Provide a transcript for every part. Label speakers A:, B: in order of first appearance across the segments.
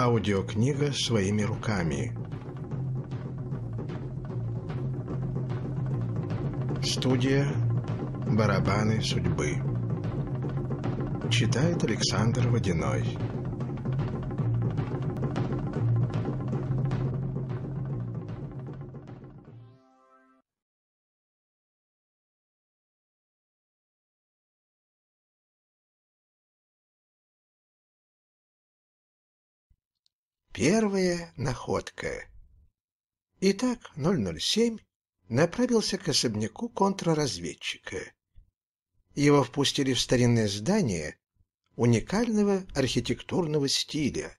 A: Аудиокнига своими руками. Студия «Барабаны судьбы». Читает Александр Водяной. Первая находка. Итак, 007 направился к особняку контрразведчика. Его впустили в старинное здание уникального архитектурного стиля,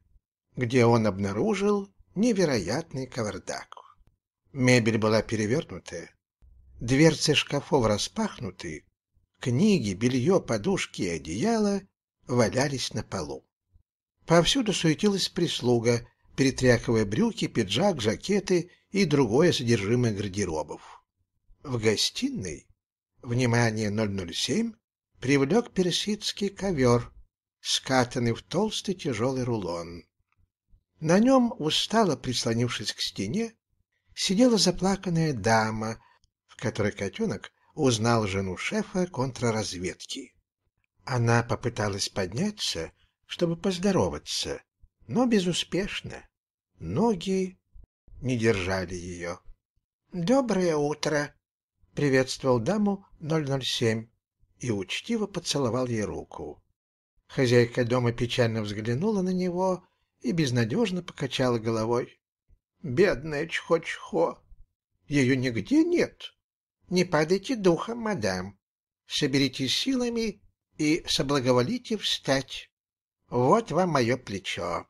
A: где он обнаружил невероятный кавардак. Мебель была перевернутая, дверцы шкафов распахнуты, книги, белье, подушки и одеяло валялись на полу. Повсюду суетилась прислуга, перетряхивая брюки, пиджак, жакеты и другое содержимое гардеробов. В гостиной внимание 007 привлек персидский ковер, скатанный в толстый тяжелый рулон. На нем, устало прислонившись к стене, сидела заплаканная дама, в которой котенок узнал жену шефа контрразведки. Она попыталась подняться, чтобы поздороваться, но безуспешно. Ноги не держали ее. «Доброе утро!» — приветствовал даму 007 и учтиво поцеловал ей руку. Хозяйка дома печально взглянула на него и безнадежно покачала головой. «Бедная Чхо-Чхо! Ее нигде нет!» «Не падайте духом, мадам! Соберите силами и соблаговолите встать!» Вот вам мое плечо.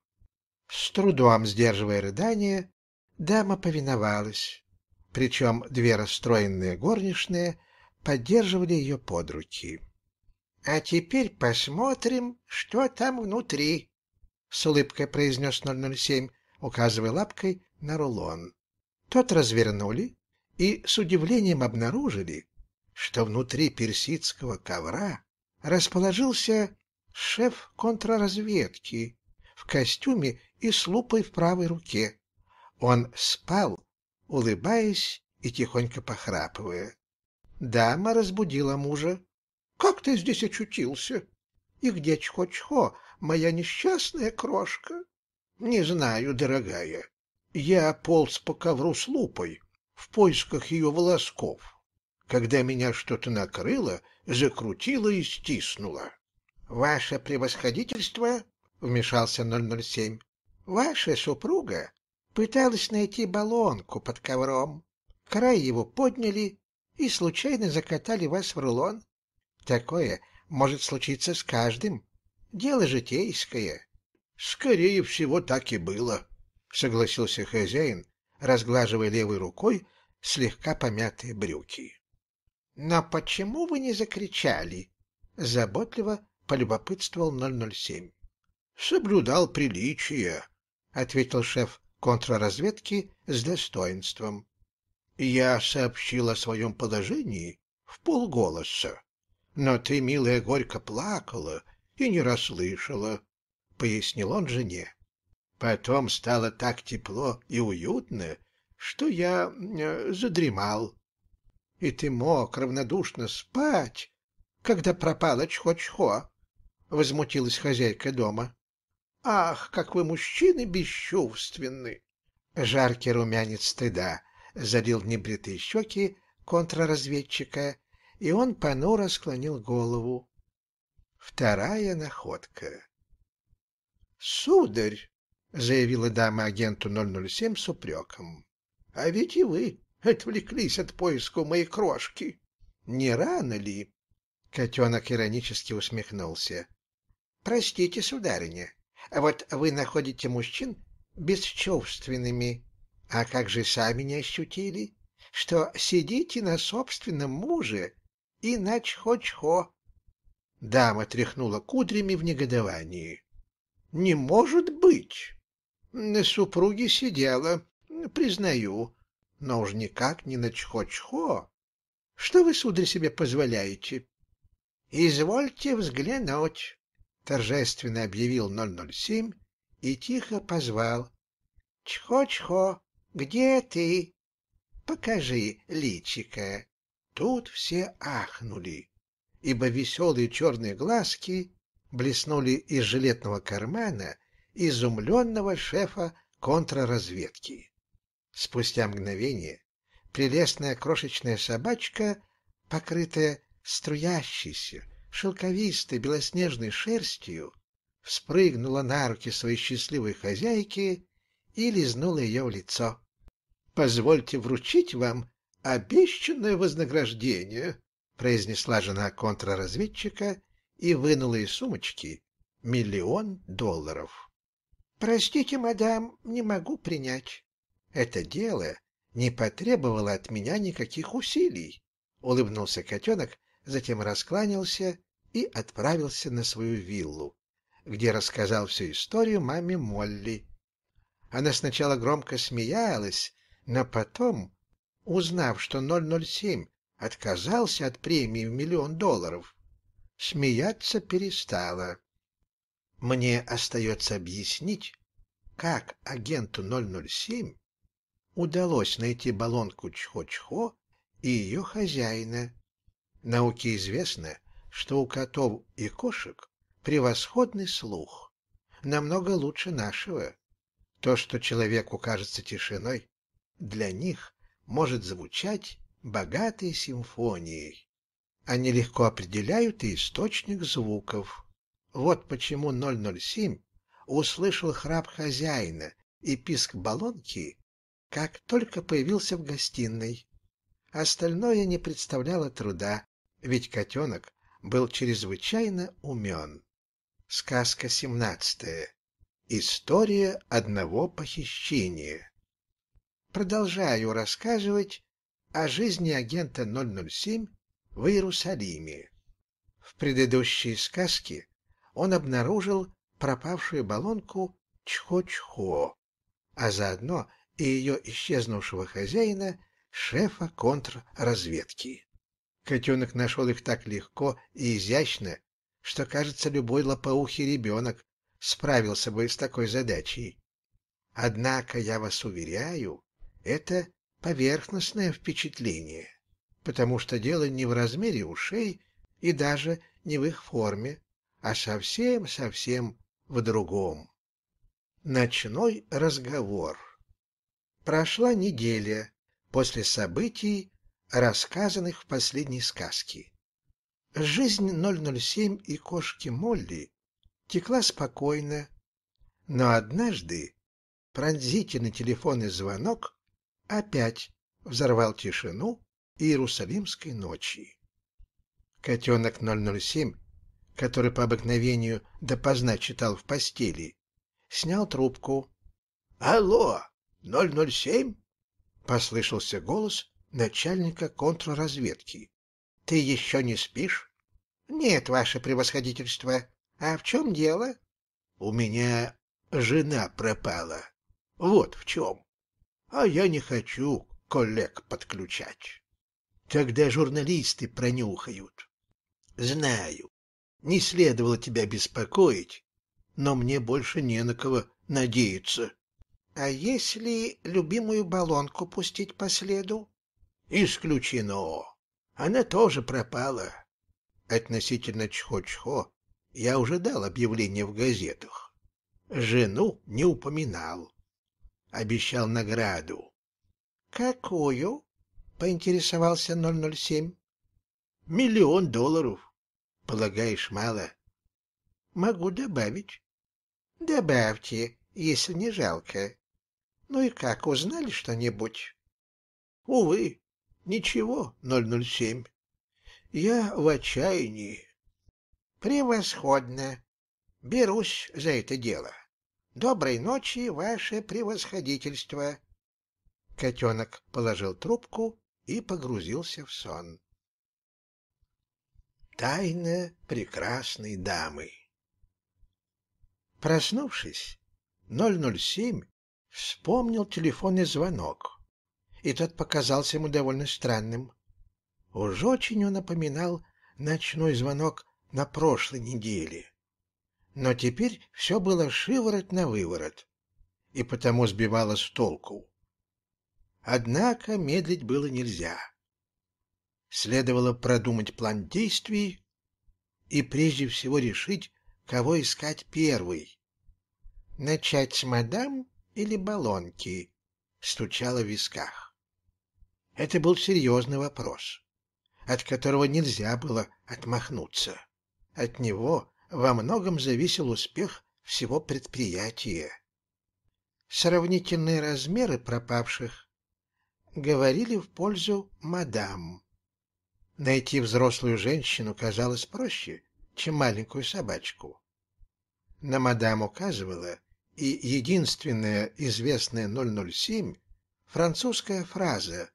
A: С трудом сдерживая рыдание, дама повиновалась. Причем две расстроенные горничные поддерживали ее под руки. — А теперь посмотрим, что там внутри, — с улыбкой произнес 007, указывая лапкой на рулон. Тот развернули и с удивлением обнаружили, что внутри персидского ковра расположился шеф контрразведки в костюме и с лупой в правой руке. Он спал, улыбаясь и тихонько похрапывая. Дама разбудила мужа. «Как ты здесь очутился? И где Чхо-Чхо, моя несчастная крошка?» «Не знаю, дорогая. Я полз по ковру с лупой в поисках ее волосков. Когда меня что-то накрыло, закрутило и стиснуло. Ваше превосходительство, вмешался 007. Ваша супруга пыталась найти баллонку под ковром. Край его подняли и случайно закатали вас в рулон. Такое может случиться с каждым. Дело житейское. Скорее всего, так и было, согласился хозяин, разглаживая левой рукой слегка помятые брюки. Но почему вы не закричали? заботливо полюбопытствовал 007. «Соблюдал приличие», — ответил шеф контрразведки с достоинством. «Я сообщил о своем положении в полголоса, но ты, милая, горько плакала и не расслышала», — пояснил он жене. «Потом стало так тепло и уютно, что я э, задремал. И ты мог равнодушно спать, когда пропала Чхо-Чхо. — возмутилась хозяйка дома. «Ах, как вы, мужчины, бесчувственны!» Жаркий румянец стыда залил небритые щеки контрразведчика, и он понуро склонил голову. Вторая находка. «Сударь!» — заявила дама агенту 007 с упреком. «А ведь и вы отвлеклись от поиска моей крошки. Не рано ли?» Котенок иронически усмехнулся. Простите, сударыня, вот вы находите мужчин бесчувственными. А как же сами не ощутили, что сидите на собственном муже и на чхо Дама тряхнула кудрями в негодовании. «Не может быть! На супруге сидела, признаю, но уж никак не на чхо-чхо. Что вы, сударь, себе позволяете?» «Извольте взглянуть торжественно объявил 007 и тихо позвал. «Чхо-чхо, где ты? Покажи личика». Тут все ахнули, ибо веселые черные глазки блеснули из жилетного кармана изумленного шефа контрразведки. Спустя мгновение прелестная крошечная собачка, покрытая струящейся, шелковистой белоснежной шерстью, вспрыгнула на руки своей счастливой хозяйки и лизнула ее в лицо. — Позвольте вручить вам обещанное вознаграждение, — произнесла жена контрразведчика и вынула из сумочки миллион долларов. — Простите, мадам, не могу принять. Это дело не потребовало от меня никаких усилий, — улыбнулся котенок, затем раскланялся и отправился на свою виллу, где рассказал всю историю маме Молли. Она сначала громко смеялась, но потом, узнав, что 007 отказался от премии в миллион долларов, смеяться перестала. Мне остается объяснить, как агенту 007 удалось найти баллонку Чхо-Чхо и ее хозяина, Науке известно, что у котов и кошек превосходный слух, намного лучше нашего. То, что человеку кажется тишиной, для них может звучать богатой симфонией. Они легко определяют и источник звуков. Вот почему 007 услышал храп хозяина и писк баллонки, как только появился в гостиной. Остальное не представляло труда, ведь котенок был чрезвычайно умен. Сказка семнадцатая. История одного похищения. Продолжаю рассказывать о жизни агента 007 в Иерусалиме. В предыдущей сказке он обнаружил пропавшую баллонку Чхо-Чхо, а заодно и ее исчезнувшего хозяина, шефа контрразведки. Котенок нашел их так легко и изящно, что, кажется, любой лопоухий ребенок справился бы с такой задачей. Однако, я вас уверяю, это поверхностное впечатление, потому что дело не в размере ушей и даже не в их форме, а совсем-совсем в другом. Ночной разговор Прошла неделя после событий рассказанных в последней сказке. Жизнь 007 и кошки Молли текла спокойно, но однажды пронзительный телефонный звонок опять взорвал тишину Иерусалимской ночи. Котенок 007, который по обыкновению допоздна читал в постели, снял трубку. «Алло, 007?» — послышался голос начальника контрразведки. «Ты еще не спишь?» «Нет, ваше превосходительство. А в чем дело?» «У меня жена пропала. Вот в чем. А я не хочу коллег подключать. Когда журналисты пронюхают. Знаю, не следовало тебя беспокоить, но мне больше не на кого надеяться». «А если любимую баллонку пустить по следу?» Исключено. Она тоже пропала. Относительно Чхо-Чхо я уже дал объявление в газетах. Жену не упоминал. Обещал награду. «Какую?» — поинтересовался 007. «Миллион долларов. Полагаешь, мало?» «Могу добавить». «Добавьте, если не жалко. Ну и как, узнали что-нибудь?» «Увы, Ничего, 007. Я в отчаянии. Превосходно. Берусь за это дело. Доброй ночи, ваше превосходительство. Котенок положил трубку и погрузился в сон. Тайна прекрасной дамы. Проснувшись, 007 вспомнил телефонный звонок и тот показался ему довольно странным. Уж очень он напоминал ночной звонок на прошлой неделе. Но теперь все было шиворот на выворот, и потому сбивало с толку. Однако медлить было нельзя. Следовало продумать план действий и прежде всего решить, кого искать первый. Начать с мадам или балонки стучало в висках. Это был серьезный вопрос, от которого нельзя было отмахнуться. От него во многом зависел успех всего предприятия. Сравнительные размеры пропавших говорили в пользу мадам. Найти взрослую женщину казалось проще, чем маленькую собачку. На мадам указывала и единственная известная 007 французская фраза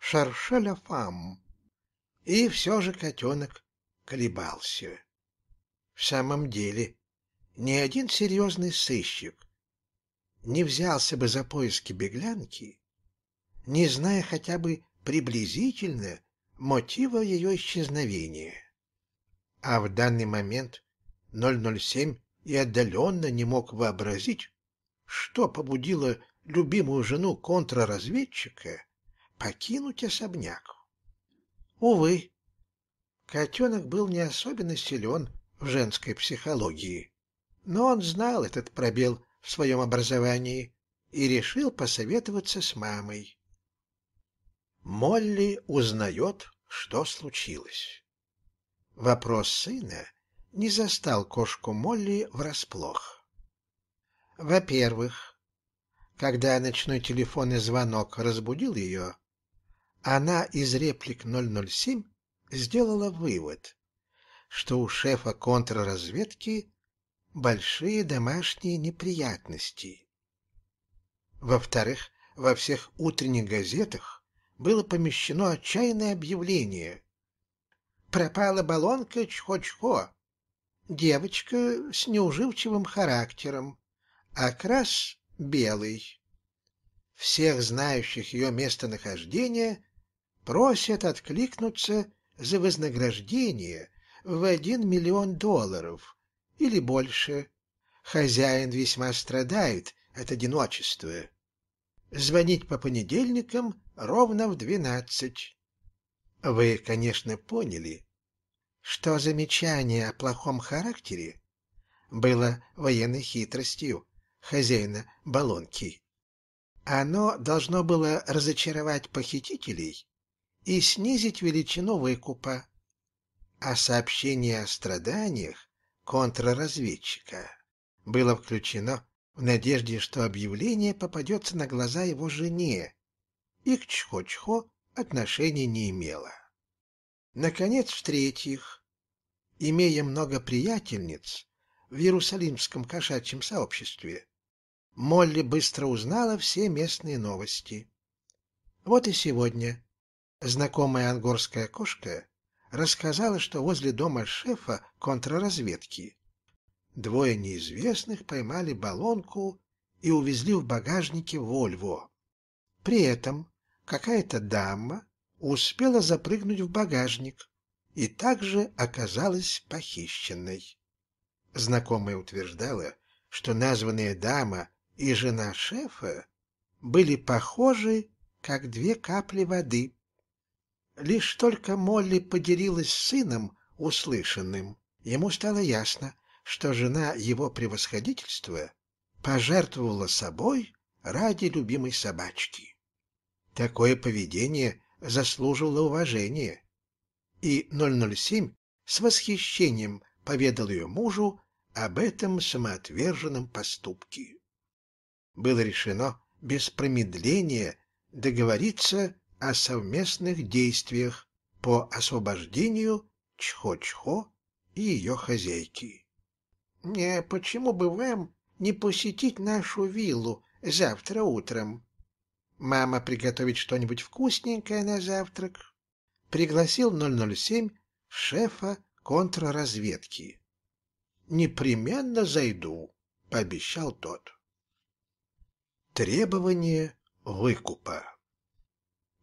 A: шаршеля фам. И все же котенок колебался. В самом деле, ни один серьезный сыщик не взялся бы за поиски беглянки, не зная хотя бы приблизительно мотива ее исчезновения. А в данный момент 007 и отдаленно не мог вообразить, что побудило любимую жену контрразведчика покинуть особняк. Увы, котенок был не особенно силен в женской психологии, но он знал этот пробел в своем образовании и решил посоветоваться с мамой. Молли узнает, что случилось. Вопрос сына не застал кошку Молли врасплох. Во-первых, когда ночной телефонный звонок разбудил ее, она из реплик 007 сделала вывод, что у шефа контрразведки большие домашние неприятности. Во-вторых, во всех утренних газетах было помещено отчаянное объявление. Пропала баллонка Чхо-Чхо, девочка с неуживчивым характером, окрас белый. Всех знающих ее местонахождение просят откликнуться за вознаграждение в один миллион долларов или больше. Хозяин весьма страдает от одиночества. Звонить по понедельникам ровно в двенадцать. Вы, конечно, поняли, что замечание о плохом характере было военной хитростью хозяина Балонки. Оно должно было разочаровать похитителей и снизить величину выкупа. А сообщение о страданиях контрразведчика было включено в надежде, что объявление попадется на глаза его жене, и к Чхо-Чхо отношения не имело. Наконец, в-третьих, имея много приятельниц в Иерусалимском кошачьем сообществе, Молли быстро узнала все местные новости. Вот и сегодня Знакомая ангорская кошка рассказала, что возле дома шефа контрразведки двое неизвестных поймали баллонку и увезли в багажнике Вольво. При этом какая-то дама успела запрыгнуть в багажник и также оказалась похищенной. Знакомая утверждала, что названная дама и жена шефа были похожи, как две капли воды. Лишь только Молли поделилась с сыном услышанным, ему стало ясно, что жена его превосходительства пожертвовала собой ради любимой собачки. Такое поведение заслуживало уважения. И 007 с восхищением поведал ее мужу об этом самоотверженном поступке. Было решено без промедления договориться о совместных действиях по освобождению Чхо-Чхо и ее хозяйки. «Не, почему бы вам не посетить нашу виллу завтра утром? Мама приготовит что-нибудь вкусненькое на завтрак». Пригласил 007 шефа контрразведки. «Непременно зайду», — пообещал тот. Требование выкупа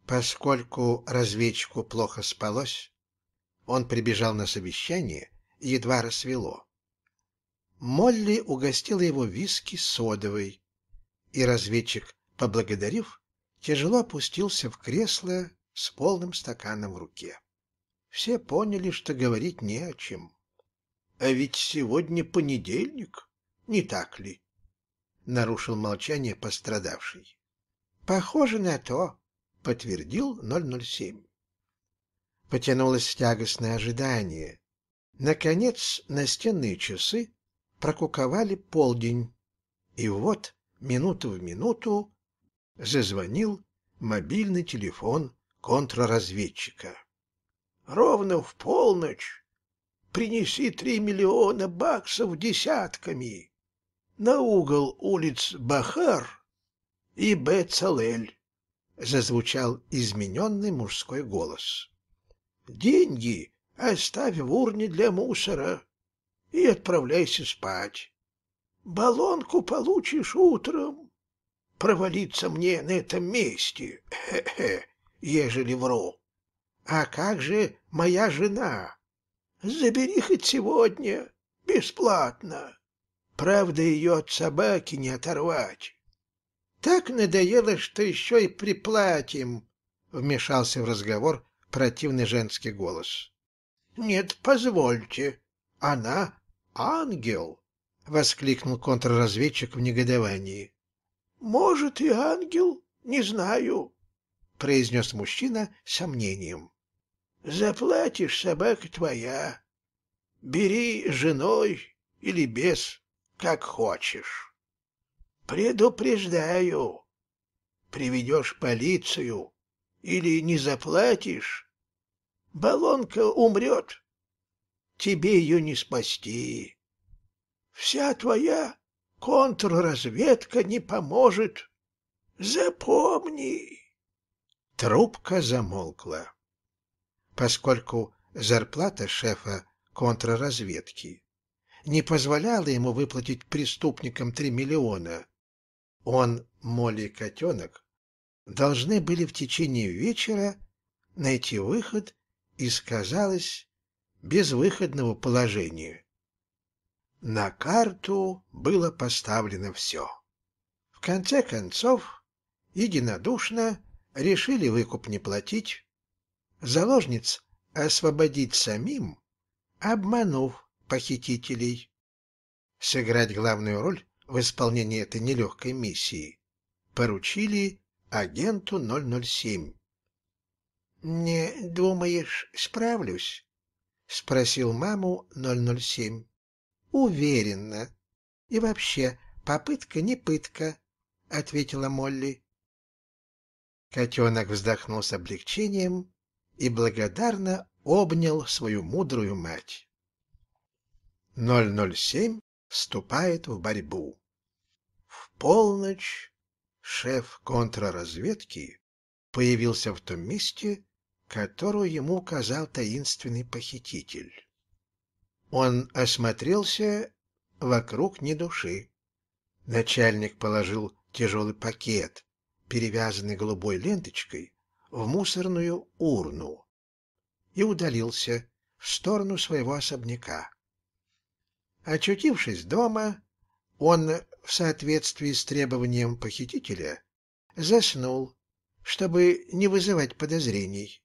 A: Поскольку разведчику плохо спалось, он прибежал на совещание, едва рассвело. Молли угостила его виски содовой, и разведчик, поблагодарив, тяжело опустился в кресло с полным стаканом в руке. Все поняли, что говорить не о чем. «А ведь сегодня понедельник, не так ли?» — нарушил молчание пострадавший. «Похоже на то», подтвердил 007. Потянулось тягостное ожидание. Наконец настенные часы прокуковали полдень, и вот минуту в минуту зазвонил мобильный телефон контрразведчика. «Ровно в полночь принеси три миллиона баксов десятками на угол улиц Бахар и Бецалель» зазвучал измененный мужской голос. «Деньги оставь в урне для мусора и отправляйся спать. Баллонку получишь утром. Провалиться мне на этом месте, хе -хе, ежели вру. А как же моя жена? Забери хоть сегодня, бесплатно. Правда, ее от собаки не оторвать» так надоело, что еще и приплатим», — вмешался в разговор противный женский голос. «Нет, позвольте, она ангел», — воскликнул контрразведчик в негодовании. «Может, и ангел, не знаю», — произнес мужчина с сомнением. «Заплатишь, собака твоя. Бери женой или без, как хочешь». Предупреждаю. Приведешь полицию или не заплатишь, баллонка умрет. Тебе ее не спасти. Вся твоя контрразведка не поможет. Запомни. Трубка замолкла, поскольку зарплата шефа контрразведки не позволяла ему выплатить преступникам три миллиона, он, Молли и котенок должны были в течение вечера найти выход из, казалось, безвыходного положения. На карту было поставлено все. В конце концов, единодушно решили выкуп не платить, заложниц освободить самим, обманув похитителей. Сыграть главную роль в исполнении этой нелегкой миссии поручили агенту 007. «Не думаешь, справлюсь?» — спросил маму 007. «Уверенно. И вообще, попытка не пытка», — ответила Молли. Котенок вздохнул с облегчением и благодарно обнял свою мудрую мать. 007 вступает в борьбу. В полночь шеф контрразведки появился в том месте, которую ему указал таинственный похититель. Он осмотрелся, вокруг ни души. Начальник положил тяжелый пакет, перевязанный голубой ленточкой, в мусорную урну и удалился в сторону своего особняка. Очутившись дома, он, в соответствии с требованием похитителя, заснул, чтобы не вызывать подозрений.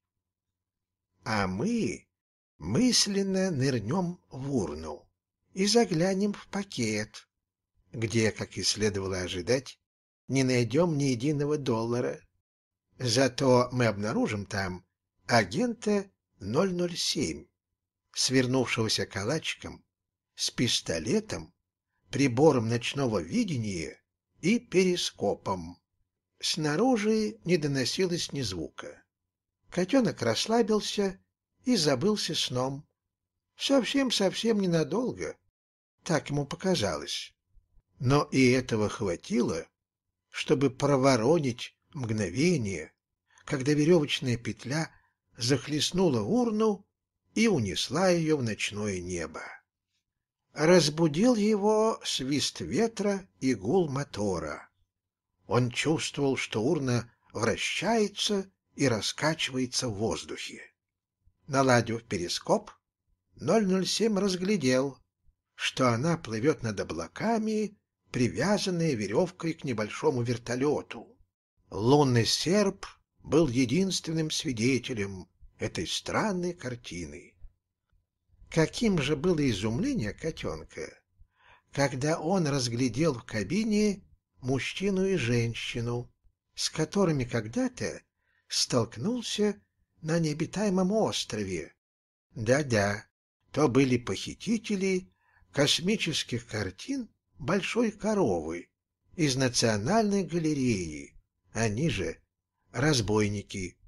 A: А мы мысленно нырнем в урну и заглянем в пакет, где, как и следовало ожидать, не найдем ни единого доллара. Зато мы обнаружим там агента 007, свернувшегося калачиком с пистолетом, прибором ночного видения и перископом. Снаружи не доносилось ни звука. Котенок расслабился и забылся сном. Совсем-совсем ненадолго. Так ему показалось. Но и этого хватило, чтобы проворонить мгновение, когда веревочная петля захлестнула урну и унесла ее в ночное небо. Разбудил его свист ветра и гул мотора. Он чувствовал, что урна вращается и раскачивается в воздухе. Наладив перископ, 007 разглядел, что она плывет над облаками, привязанная веревкой к небольшому вертолету. Лунный серп был единственным свидетелем этой странной картины. Каким же было изумление котенка, когда он разглядел в кабине мужчину и женщину, с которыми когда-то столкнулся на необитаемом острове. Да-да, то были похитители космических картин большой коровы из Национальной галереи, они же разбойники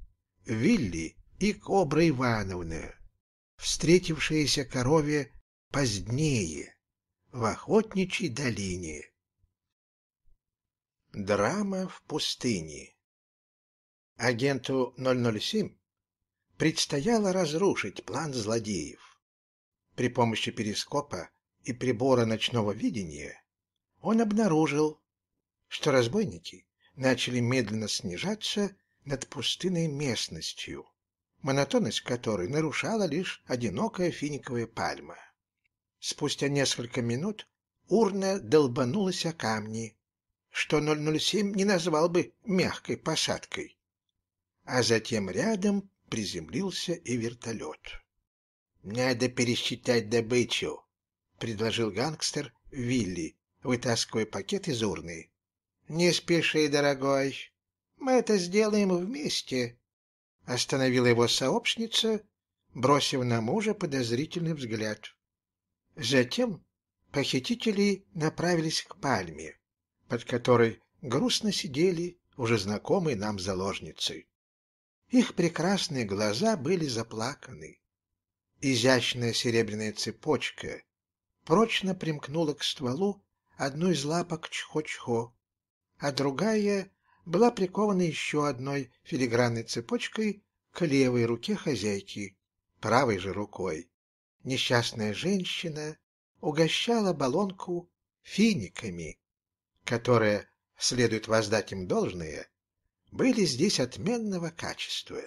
A: Вилли и Кобра Ивановна встретившиеся корове позднее, в охотничьей долине. Драма в пустыне Агенту 007 предстояло разрушить план злодеев. При помощи перископа и прибора ночного видения он обнаружил, что разбойники начали медленно снижаться над пустынной местностью монотонность которой нарушала лишь одинокая финиковая пальма. Спустя несколько минут урна долбанулась о камни, что 007 не назвал бы мягкой посадкой. А затем рядом приземлился и вертолет. «Надо пересчитать добычу», — предложил гангстер Вилли, вытаскивая пакет из урны. «Не спеши, дорогой. Мы это сделаем вместе. Остановила его сообщница, бросив на мужа подозрительный взгляд. Затем похитители направились к пальме, под которой грустно сидели уже знакомые нам заложницы. Их прекрасные глаза были заплаканы. Изящная серебряная цепочка прочно примкнула к стволу одну из лапок Чхо-Чхо, а другая была прикована еще одной филигранной цепочкой к левой руке хозяйки, правой же рукой. Несчастная женщина угощала балонку финиками, которые, следует воздать им должное, были здесь отменного качества.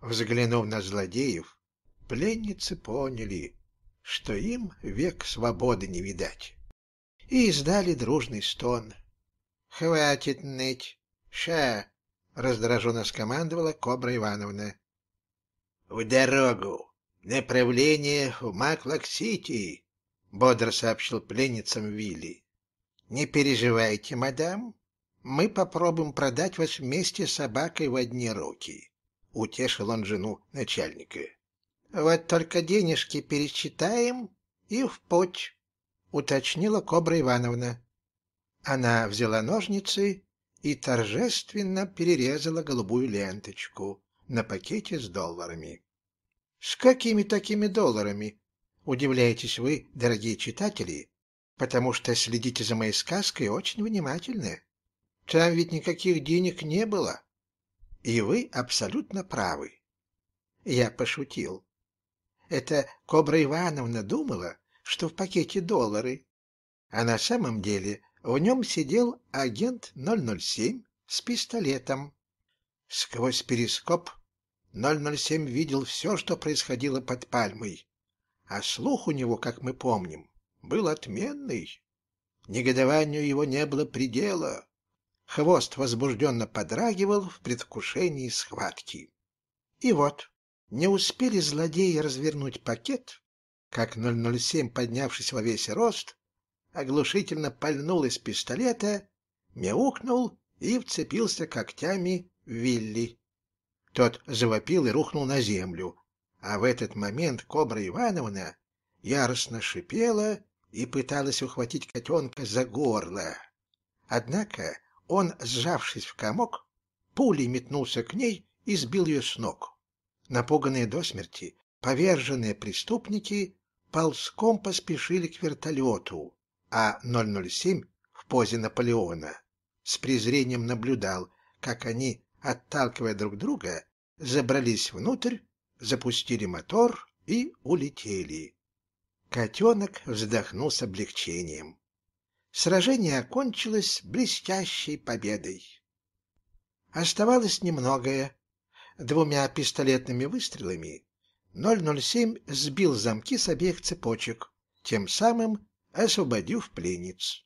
A: Взглянув на злодеев, пленницы поняли, что им век свободы не видать, и издали дружный стон. «Хватит ныть!» «Ща!» — раздраженно скомандовала Кобра Ивановна. «В дорогу! Направление в Маклак-Сити!» — бодро сообщил пленницам Вилли. «Не переживайте, мадам, мы попробуем продать вас вместе с собакой в одни руки», — утешил он жену начальника. «Вот только денежки пересчитаем и в путь», — уточнила Кобра Ивановна. Она взяла ножницы и торжественно перерезала голубую ленточку на пакете с долларами. С какими такими долларами? Удивляетесь вы, дорогие читатели, потому что следите за моей сказкой очень внимательно. Там ведь никаких денег не было. И вы абсолютно правы. Я пошутил. Это Кобра Ивановна думала, что в пакете доллары, а на самом деле в нем сидел агент 007 с пистолетом. Сквозь перископ 007 видел все, что происходило под пальмой. А слух у него, как мы помним, был отменный. Негодованию его не было предела. Хвост возбужденно подрагивал в предвкушении схватки. И вот, не успели злодеи развернуть пакет, как 007, поднявшись во весь рост, оглушительно пальнул из пистолета, мяукнул и вцепился когтями в Вилли. Тот завопил и рухнул на землю, а в этот момент Кобра Ивановна яростно шипела и пыталась ухватить котенка за горло. Однако он, сжавшись в комок, пулей метнулся к ней и сбил ее с ног. Напуганные до смерти, поверженные преступники ползком поспешили к вертолету, а 007 в позе Наполеона с презрением наблюдал, как они, отталкивая друг друга, забрались внутрь, запустили мотор и улетели. Котенок вздохнул с облегчением. Сражение окончилось блестящей победой. Оставалось немногое. Двумя пистолетными выстрелами 007 сбил замки с обеих цепочек, тем самым освободив пленниц.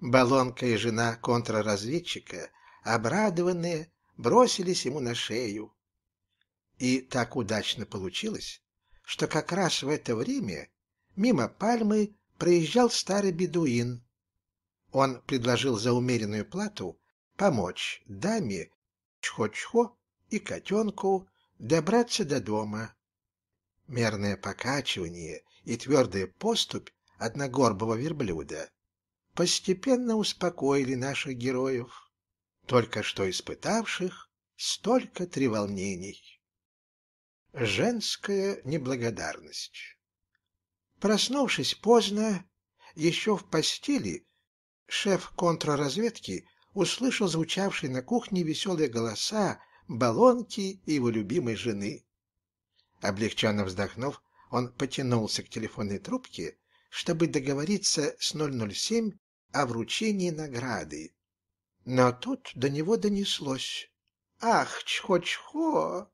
A: Балонка и жена контрразведчика, обрадованные, бросились ему на шею. И так удачно получилось, что как раз в это время мимо пальмы проезжал старый бедуин. Он предложил за умеренную плату помочь даме Чхо-Чхо и котенку добраться до дома. Мерное покачивание и твердая поступь одногорбого верблюда, постепенно успокоили наших героев, только что испытавших столько треволнений. Женская неблагодарность Проснувшись поздно, еще в постели, шеф контрразведки услышал звучавшие на кухне веселые голоса балонки и его любимой жены. Облегченно вздохнув, он потянулся к телефонной трубке чтобы договориться с 007 о вручении награды. Но тут до него донеслось «Ах, чхо-чхо!»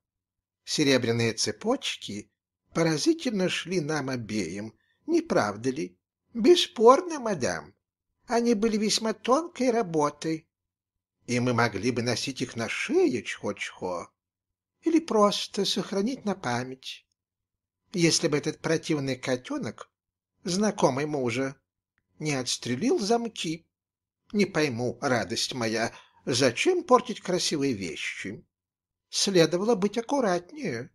A: Серебряные цепочки поразительно шли нам обеим, не правда ли? Бесспорно, мадам. Они были весьма тонкой работой, и мы могли бы носить их на шее, чхо-чхо, или просто сохранить на память. Если бы этот противный котенок знакомый мужа. Не отстрелил замки. Не пойму, радость моя, зачем портить красивые вещи? Следовало быть аккуратнее.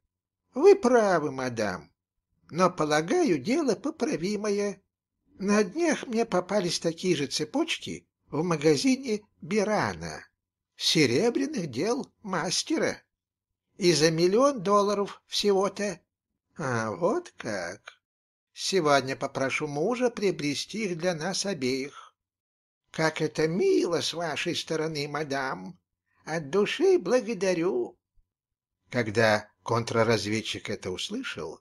A: Вы правы, мадам, но, полагаю, дело поправимое. На днях мне попались такие же цепочки в магазине Бирана, серебряных дел мастера. И за миллион долларов всего-то. А вот как. Сегодня попрошу мужа приобрести их для нас обеих. Как это мило с вашей стороны, мадам! От души благодарю. Когда контрразведчик это услышал,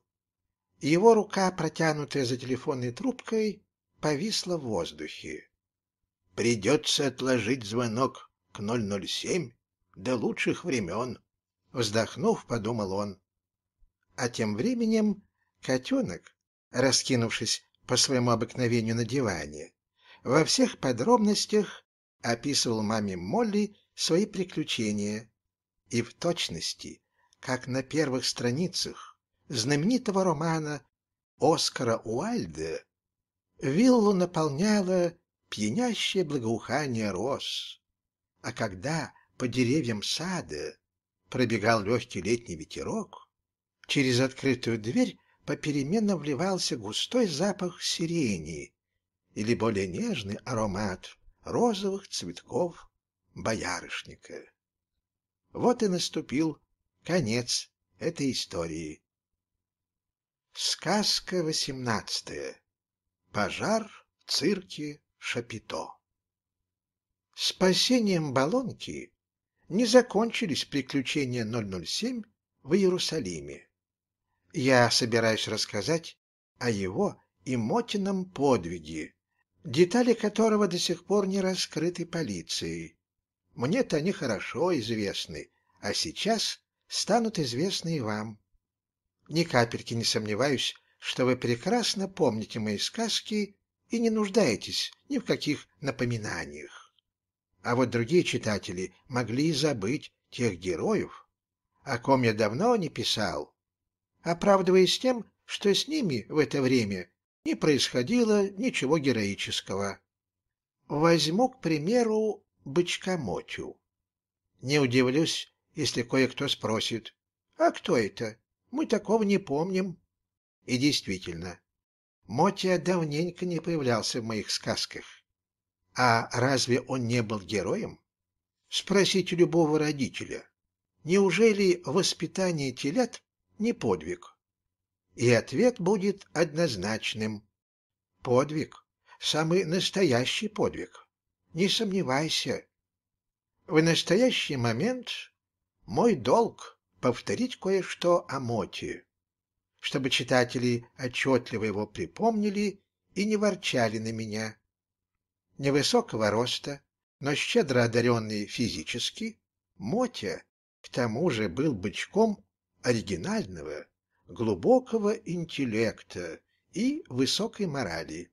A: его рука, протянутая за телефонной трубкой, повисла в воздухе. Придется отложить звонок к 007 до лучших времен, вздохнув, подумал он. А тем временем котенок, раскинувшись по своему обыкновению на диване, во всех подробностях описывал маме Молли свои приключения и в точности, как на первых страницах знаменитого романа Оскара Уальда, виллу наполняло пьянящее благоухание роз. А когда по деревьям сада пробегал легкий летний ветерок, через открытую дверь попеременно вливался густой запах сирени или более нежный аромат розовых цветков боярышника. Вот и наступил конец этой истории. Сказка восемнадцатая. Пожар в цирке Шапито. Спасением Балонки не закончились приключения 007 в Иерусалиме. Я собираюсь рассказать о его и Мотином подвиге, детали которого до сих пор не раскрыты полицией. Мне-то они хорошо известны, а сейчас станут известны и вам. Ни капельки не сомневаюсь, что вы прекрасно помните мои сказки и не нуждаетесь ни в каких напоминаниях. А вот другие читатели могли и забыть тех героев, о ком я давно не писал, оправдываясь тем, что с ними в это время не происходило ничего героического. Возьму, к примеру, бычка Мотю. Не удивлюсь, если кое-кто спросит, «А кто это? Мы такого не помним». И действительно, Мотя давненько не появлялся в моих сказках. А разве он не был героем? Спросите любого родителя. Неужели воспитание телят не подвиг. И ответ будет однозначным. Подвиг — самый настоящий подвиг. Не сомневайся. В настоящий момент мой долг — повторить кое-что о Моте, чтобы читатели отчетливо его припомнили и не ворчали на меня. Невысокого роста, но щедро одаренный физически, Мотя к тому же был бычком оригинального, глубокого интеллекта и высокой морали.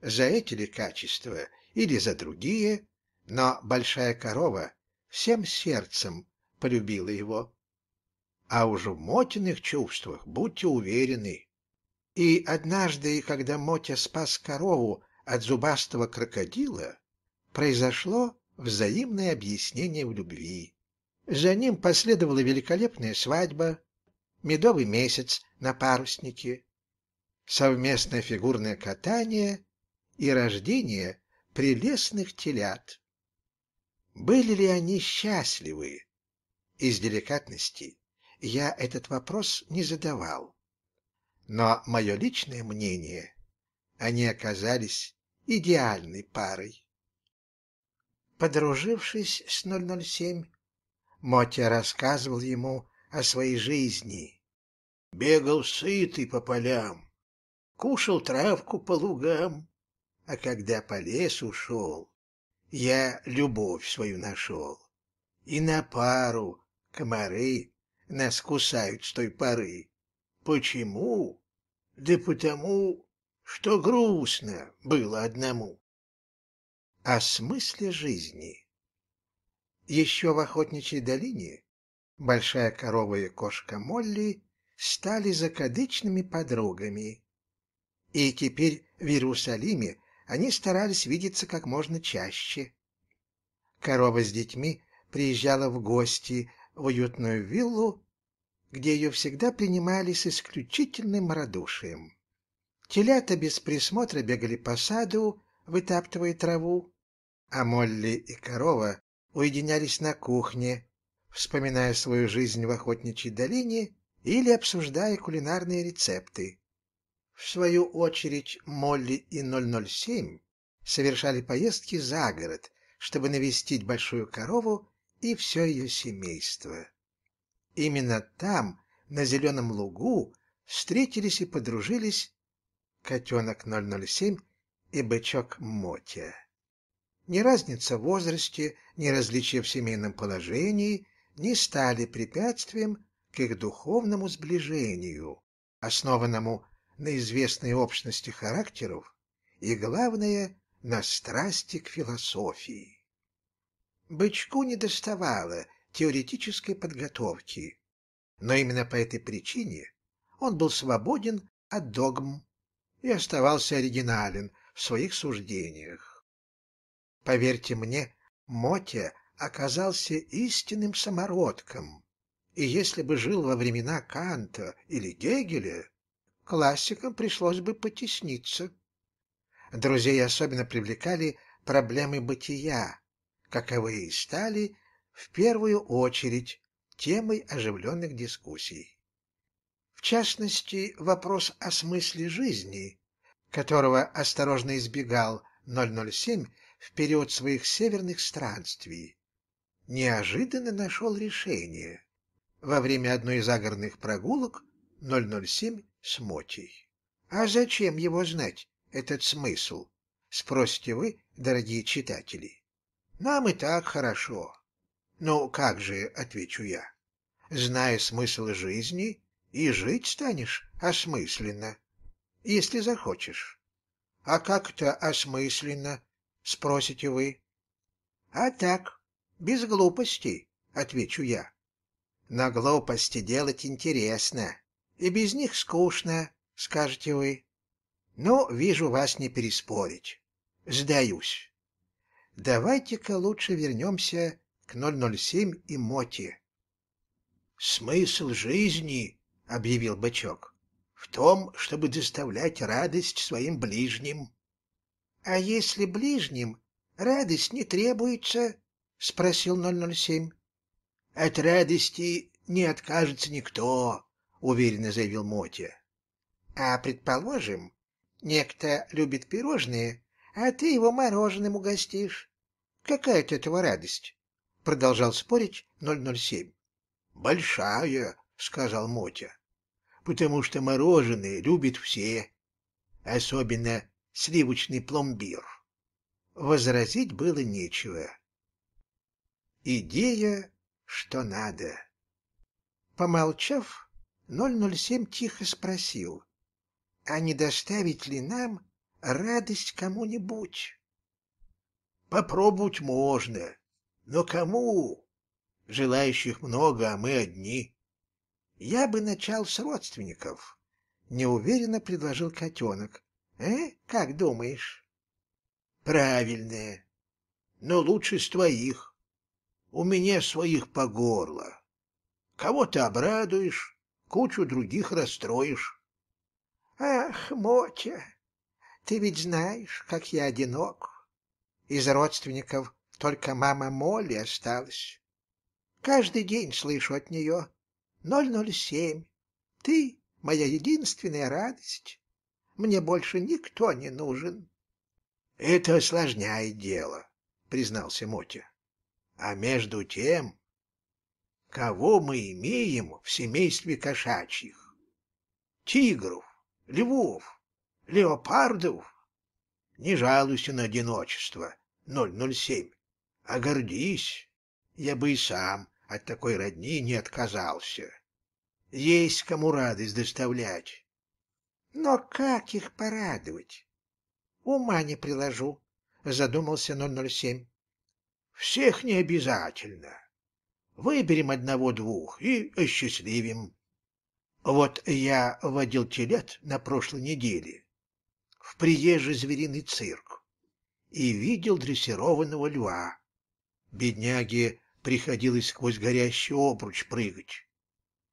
A: За эти ли качества или за другие, но большая корова всем сердцем полюбила его. А уж в Мотиных чувствах будьте уверены. И однажды, когда Мотя спас корову от зубастого крокодила, произошло взаимное объяснение в любви. За ним последовала великолепная свадьба, медовый месяц на паруснике, совместное фигурное катание и рождение прелестных телят. Были ли они счастливы? Из деликатности я этот вопрос не задавал. Но мое личное мнение, они оказались идеальной парой. Подружившись с 007, Мотя рассказывал ему о своей жизни. Бегал сытый по полям, кушал травку по лугам, а когда по лесу ушел, я любовь свою нашел. И на пару комары нас кусают с той поры. Почему? Да потому, что грустно было одному. О смысле жизни. Еще в охотничьей долине Большая корова и кошка Молли стали закадычными подругами. И теперь в Иерусалиме они старались видеться как можно чаще. Корова с детьми приезжала в гости в уютную виллу, где ее всегда принимали с исключительным радушием. Телята без присмотра бегали по саду, вытаптывая траву, а Молли и корова уединялись на кухне, вспоминая свою жизнь в охотничьей долине или обсуждая кулинарные рецепты. В свою очередь Молли и 007 совершали поездки за город, чтобы навестить большую корову и все ее семейство. Именно там, на зеленом лугу, встретились и подружились котенок 007 и бычок Мотя. Ни разница в возрасте, ни различия в семейном положении не стали препятствием к их духовному сближению, основанному на известной общности характеров и, главное, на страсти к философии. Бычку не доставало теоретической подготовки, но именно по этой причине он был свободен от догм и оставался оригинален в своих суждениях. Поверьте мне, Мотя оказался истинным самородком, и если бы жил во времена Канта или Гегеля, классикам пришлось бы потесниться. Друзей особенно привлекали проблемы бытия, каковы и стали в первую очередь темой оживленных дискуссий. В частности, вопрос о смысле жизни, которого осторожно избегал 007 в период своих северных странствий, неожиданно нашел решение во время одной из загородных прогулок 007 с Мотей. А зачем его знать, этот смысл? Спросите вы, дорогие читатели. Нам и так хорошо. Ну, как же, отвечу я. Зная смысл жизни, и жить станешь осмысленно, если захочешь. А как-то осмысленно, спросите вы. А так, без глупостей, — отвечу я. На глупости делать интересно, и без них скучно, — скажете вы. Ну, вижу, вас не переспорить. Сдаюсь. Давайте-ка лучше вернемся к 007 и Моти. «Смысл жизни», — объявил бычок, — «в том, чтобы доставлять радость своим ближним». «А если ближним радость не требуется, — спросил 007. — От радости не откажется никто, — уверенно заявил Мотя. — А предположим, некто любит пирожные, а ты его мороженым угостишь. Какая от этого радость? — продолжал спорить 007. — Большая, — сказал Мотя, — потому что мороженое любят все, особенно сливочный пломбир. Возразить было нечего. Идея, что надо. Помолчав, 007 тихо спросил, а не доставить ли нам радость кому-нибудь? Попробовать можно, но кому? Желающих много, а мы одни. Я бы начал с родственников, неуверенно предложил котенок. Э, как думаешь? Правильное, но лучше с твоих у меня своих по горло. Кого-то обрадуешь, кучу других расстроишь. Ах, Мотя, ты ведь знаешь, как я одинок. Из родственников только мама Молли осталась. Каждый день слышу от нее. ноль ноль семь. Ты — моя единственная радость. Мне больше никто не нужен. — Это осложняет дело, — признался Мотя. А между тем, кого мы имеем в семействе кошачьих? Тигров, львов, леопардов. Не жалуйся на одиночество, 007, а гордись. Я бы и сам от такой родни не отказался. Есть кому радость доставлять. Но как их порадовать? Ума не приложу, задумался 007. Всех не обязательно. Выберем одного-двух и осчастливим. Вот я водил телят на прошлой неделе в приезжий звериный цирк и видел дрессированного льва. Бедняге приходилось сквозь горящий обруч прыгать.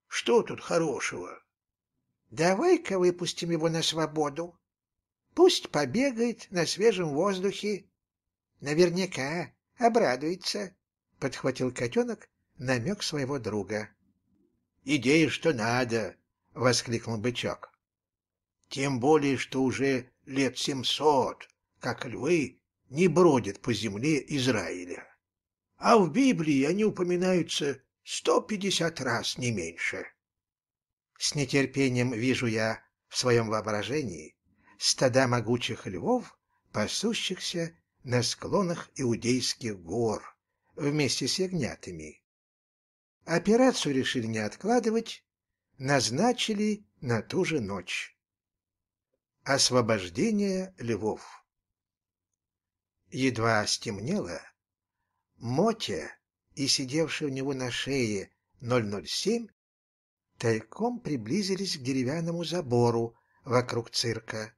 A: Что тут хорошего? Давай-ка выпустим его на свободу. Пусть побегает на свежем воздухе. Наверняка обрадуется, — подхватил котенок намек своего друга. — Идея, что надо, — воскликнул бычок. — Тем более, что уже лет семьсот, как львы, не бродят по земле Израиля. А в Библии они упоминаются сто пятьдесят раз, не меньше. С нетерпением вижу я в своем воображении стада могучих львов, пасущихся на склонах Иудейских гор вместе с ягнятами. Операцию решили не откладывать, назначили на ту же ночь. Освобождение львов Едва стемнело, Мотя и сидевший у него на шее 007 тайком приблизились к деревянному забору вокруг цирка,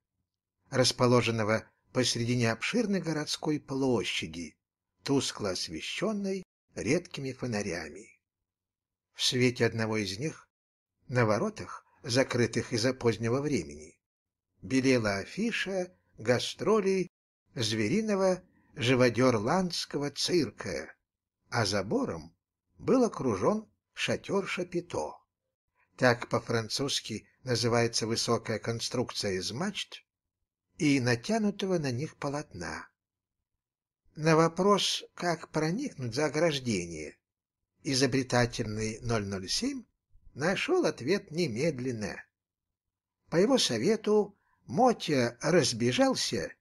A: расположенного посредине обширной городской площади, тускло освещенной редкими фонарями. В свете одного из них, на воротах, закрытых из-за позднего времени, белела афиша гастролей звериного живодерландского цирка, а забором был окружен шатер Шапито. Так по-французски называется высокая конструкция из мачт, и натянутого на них полотна. На вопрос, как проникнуть за ограждение, изобретательный 007 нашел ответ немедленно. По его совету Мотя разбежался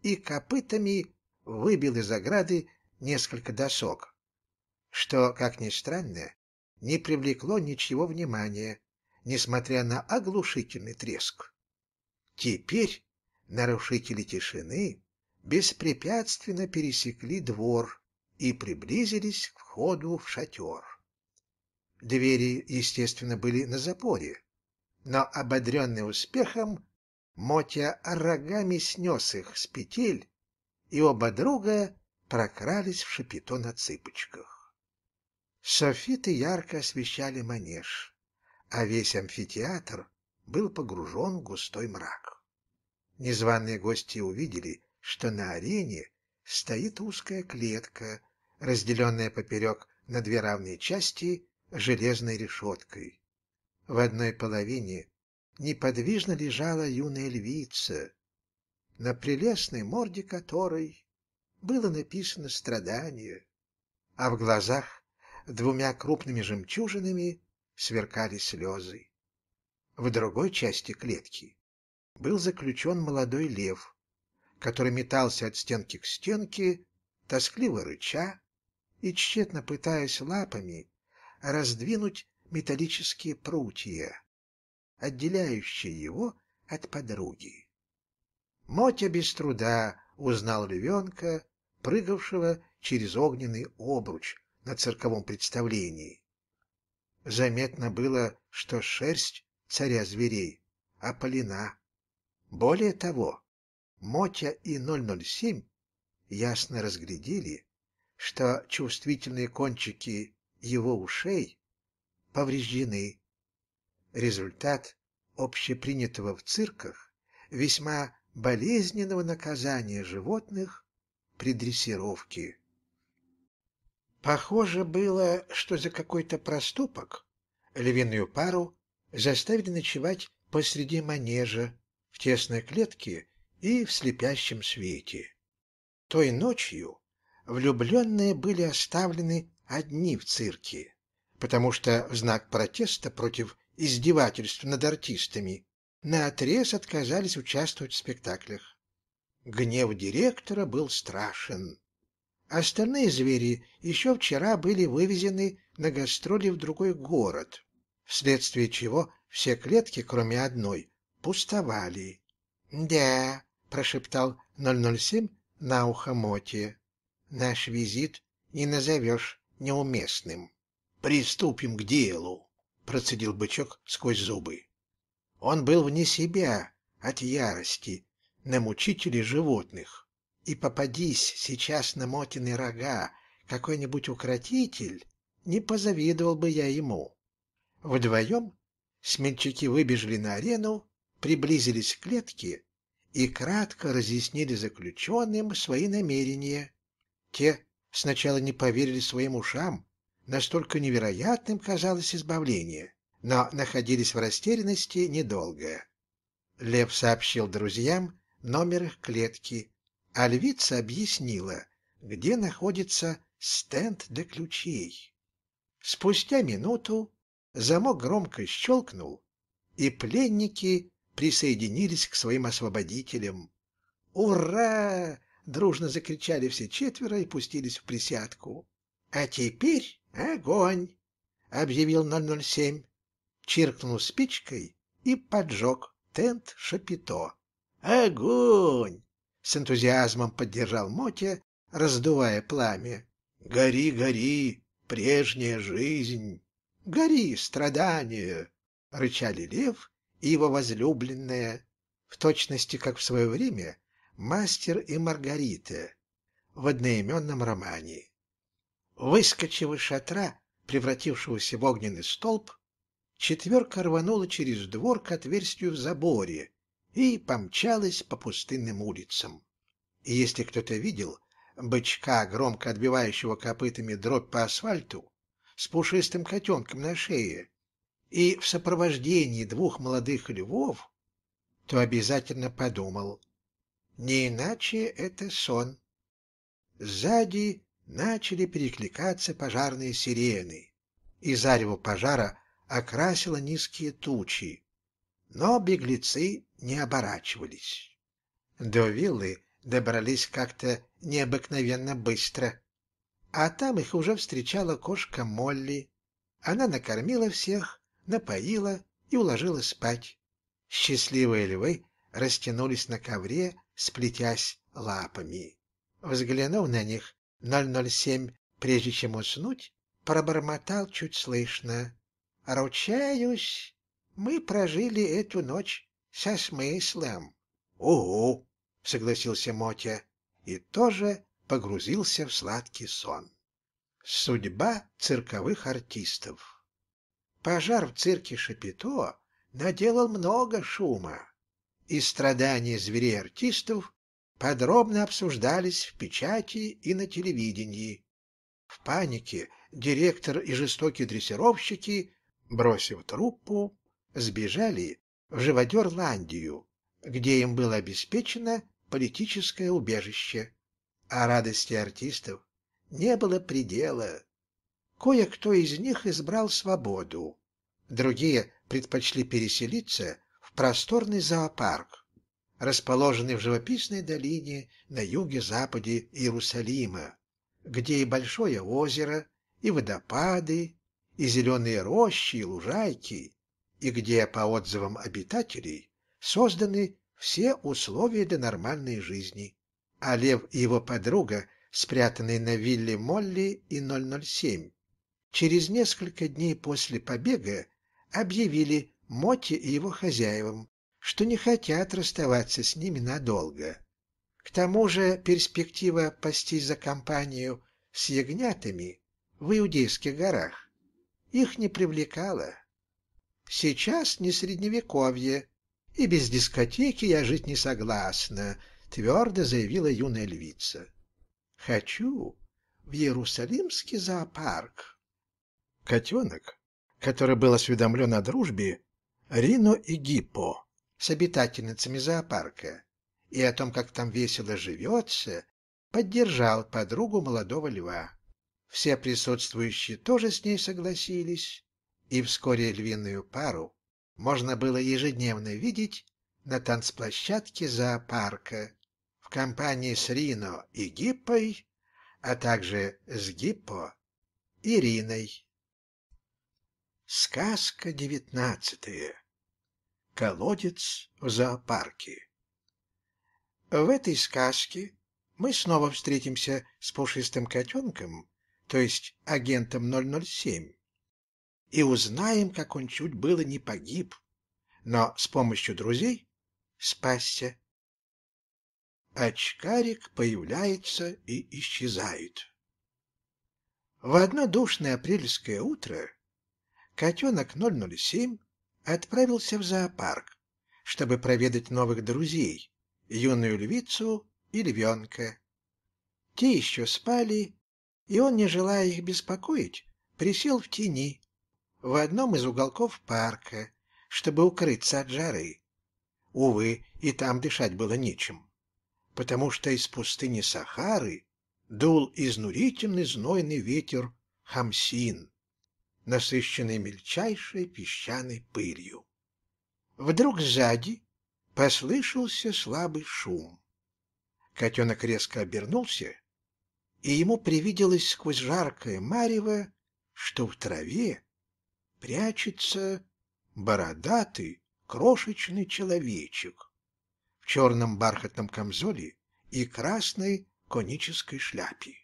A: и копытами выбил из ограды несколько досок, что, как ни странно, не привлекло ничего внимания, несмотря на оглушительный треск. Теперь Нарушители тишины беспрепятственно пересекли двор и приблизились к входу в шатер. Двери, естественно, были на запоре, но, ободренный успехом, Мотя рогами снес их с петель, и оба друга прокрались в шапито на цыпочках. Софиты ярко освещали манеж, а весь амфитеатр был погружен в густой мрак. Незваные гости увидели, что на арене стоит узкая клетка, разделенная поперек на две равные части железной решеткой. В одной половине неподвижно лежала юная львица, на прелестной морде которой было написано страдание, а в глазах двумя крупными жемчужинами сверкали слезы. В другой части клетки был заключен молодой лев, который метался от стенки к стенке, тоскливо рыча и тщетно пытаясь лапами раздвинуть металлические прутья, отделяющие его от подруги. Мотя без труда узнал львенка, прыгавшего через огненный обруч на цирковом представлении. Заметно было, что шерсть царя зверей опалена. Более того, Мотя и 007 ясно разглядели, что чувствительные кончики его ушей повреждены. Результат общепринятого в цирках весьма болезненного наказания животных при дрессировке. Похоже было, что за какой-то проступок львиную пару заставили ночевать посреди манежа в тесной клетке и в слепящем свете. Той ночью влюбленные были оставлены одни в цирке, потому что в знак протеста против издевательств над артистами наотрез отказались участвовать в спектаклях. Гнев директора был страшен. Остальные звери еще вчера были вывезены на гастроли в другой город, вследствие чего все клетки, кроме одной, пустовали. «Да», — прошептал 007 на ухо Моти, — «наш визит не назовешь неуместным». «Приступим к делу», — процедил бычок сквозь зубы. Он был вне себя от ярости на мучителей животных. И попадись сейчас на Мотины рога какой-нибудь укротитель, не позавидовал бы я ему. Вдвоем смельчаки выбежали на арену приблизились к клетке и кратко разъяснили заключенным свои намерения. Те сначала не поверили своим ушам, настолько невероятным казалось избавление, но находились в растерянности недолго. Лев сообщил друзьям номер их клетки, а львица объяснила, где находится стенд для ключей. Спустя минуту замок громко щелкнул, и пленники присоединились к своим освободителям. «Ура!» — дружно закричали все четверо и пустились в присядку. «А теперь огонь!» — объявил 007, чиркнул спичкой и поджег тент Шапито. «Огонь!» — с энтузиазмом поддержал Мотя, раздувая пламя. «Гори, гори, прежняя жизнь! Гори, страдания!» — рычали лев и его возлюбленная, в точности как в свое время мастер и Маргарита в одноименном романе. Выскочив из шатра, превратившегося в огненный столб, четверка рванула через двор к отверстию в заборе и помчалась по пустынным улицам. И если кто-то видел бычка, громко отбивающего копытами дробь по асфальту, с пушистым котенком на шее, и в сопровождении двух молодых львов, то обязательно подумал, не иначе это сон. Сзади начали перекликаться пожарные сирены, и зарево пожара окрасило низкие тучи, но беглецы не оборачивались. До виллы добрались как-то необыкновенно быстро, а там их уже встречала кошка Молли. Она накормила всех напоила и уложила спать. Счастливые львы растянулись на ковре, сплетясь лапами. Взглянув на них, 007, прежде чем уснуть, пробормотал чуть слышно. «Ручаюсь, мы прожили эту ночь со смыслом». «Угу», — согласился Мотя и тоже погрузился в сладкий сон. Судьба цирковых артистов Пожар в цирке Шапито наделал много шума, и страдания зверей-артистов подробно обсуждались в печати и на телевидении. В панике директор и жестокие дрессировщики, бросив труппу, сбежали в Живодерландию, где им было обеспечено политическое убежище. А радости артистов не было предела. Кое-кто из них избрал свободу, другие предпочли переселиться в просторный зоопарк, расположенный в живописной долине на юге-западе Иерусалима, где и большое озеро, и водопады, и зеленые рощи, и лужайки, и где, по отзывам обитателей, созданы все условия для нормальной жизни. А Лев и его подруга, спрятанные на вилле Молли и 007, Через несколько дней после побега объявили Моти и его хозяевам, что не хотят расставаться с ними надолго. К тому же перспектива пастись за компанию с ягнятами в Иудейских горах их не привлекала. «Сейчас не средневековье, и без дискотеки я жить не согласна», — твердо заявила юная львица. «Хочу в Иерусалимский зоопарк». Котенок, который был осведомлен о дружбе Рино и Гиппо с обитательницами зоопарка и о том, как там весело живется, поддержал подругу молодого льва. Все присутствующие тоже с ней согласились, и вскоре львиную пару можно было ежедневно видеть на танцплощадке зоопарка в компании с Рино и Гиппой, а также с Гиппо и Риной. Сказка девятнадцатая. Колодец в зоопарке. В этой сказке мы снова встретимся с пушистым котенком, то есть агентом 007, и узнаем, как он чуть было не погиб, но с помощью друзей спасся. Очкарик появляется и исчезает. В одно душное апрельское утро котенок 007 отправился в зоопарк, чтобы проведать новых друзей, юную львицу и львенка. Те еще спали, и он, не желая их беспокоить, присел в тени в одном из уголков парка, чтобы укрыться от жары. Увы, и там дышать было нечем, потому что из пустыни Сахары дул изнурительный знойный ветер хамсин насыщенный мельчайшей песчаной пылью. Вдруг сзади послышался слабый шум. Котенок резко обернулся, и ему привиделось сквозь жаркое марево, что в траве прячется бородатый крошечный человечек в черном бархатном камзоле и красной конической шляпе.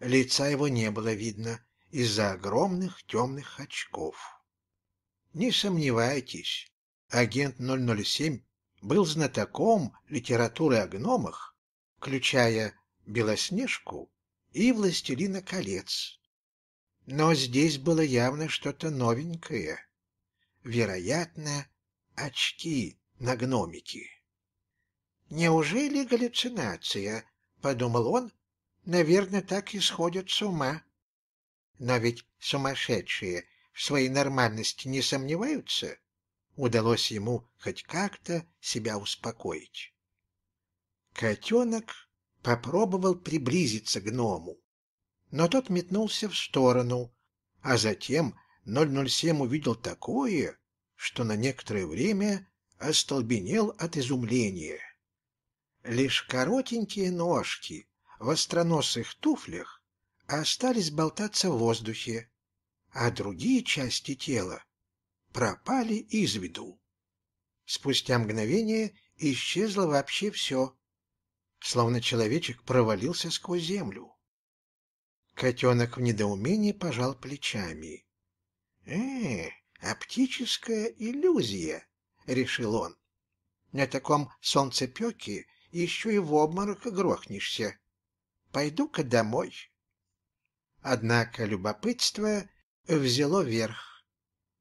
A: Лица его не было видно, из-за огромных темных очков. Не сомневайтесь, агент 007 был знатоком литературы о гномах, включая «Белоснежку» и «Властелина колец». Но здесь было явно что-то новенькое. Вероятно, очки на гномике. «Неужели галлюцинация?» — подумал он. «Наверное, так и сходят с ума». Но ведь сумасшедшие в своей нормальности не сомневаются. Удалось ему хоть как-то себя успокоить. Котенок попробовал приблизиться к гному, но тот метнулся в сторону, а затем 007 увидел такое, что на некоторое время остолбенел от изумления. Лишь коротенькие ножки в остроносых туфлях а остались болтаться в воздухе, а другие части тела пропали из виду. Спустя мгновение исчезло вообще все, словно человечек провалился сквозь землю. Котенок в недоумении пожал плечами. «Э, оптическая иллюзия», — решил он. «На таком солнцепеке еще и в обморок грохнешься. Пойду-ка домой». Однако любопытство взяло верх,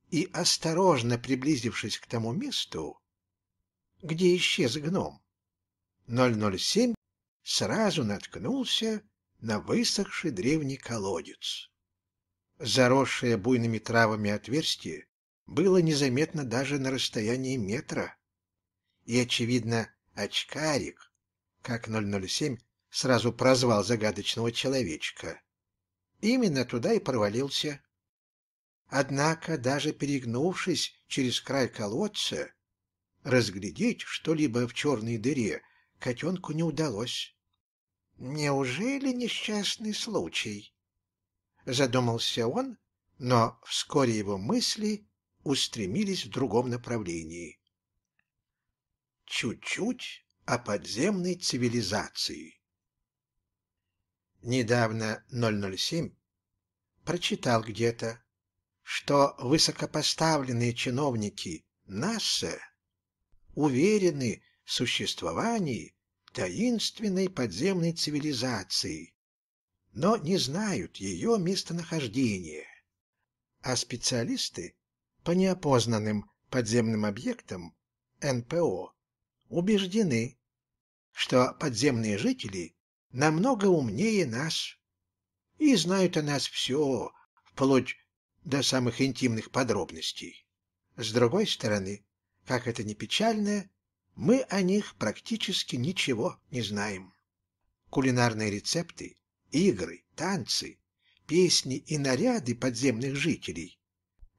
A: и, осторожно приблизившись к тому месту, где исчез гном, 007 сразу наткнулся на высохший древний колодец. Заросшее буйными травами отверстие было незаметно даже на расстоянии метра, и, очевидно, очкарик, как 007 сразу прозвал загадочного человечка, именно туда и провалился. Однако, даже перегнувшись через край колодца, разглядеть что-либо в черной дыре котенку не удалось. «Неужели несчастный случай?» Задумался он, но вскоре его мысли устремились в другом направлении. Чуть-чуть о подземной цивилизации недавно 007, прочитал где-то, что высокопоставленные чиновники НАСА уверены в существовании таинственной подземной цивилизации, но не знают ее местонахождения. А специалисты по неопознанным подземным объектам НПО убеждены, что подземные жители намного умнее нас и знают о нас все, вплоть до самых интимных подробностей. С другой стороны, как это ни печально, мы о них практически ничего не знаем. Кулинарные рецепты, игры, танцы, песни и наряды подземных жителей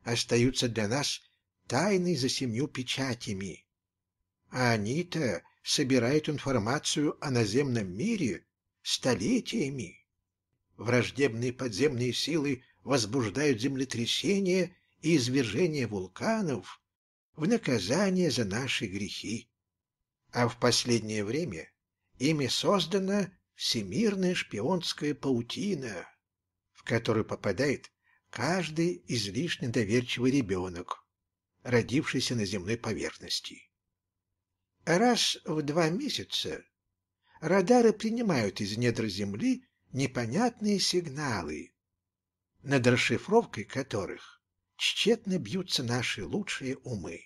A: остаются для нас тайной за семью печатями. А они-то собирают информацию о наземном мире столетиями. Враждебные подземные силы возбуждают землетрясения и извержения вулканов в наказание за наши грехи. А в последнее время ими создана всемирная шпионская паутина, в которую попадает каждый излишне доверчивый ребенок, родившийся на земной поверхности. Раз в два месяца радары принимают из недр Земли непонятные сигналы, над расшифровкой которых тщетно бьются наши лучшие умы.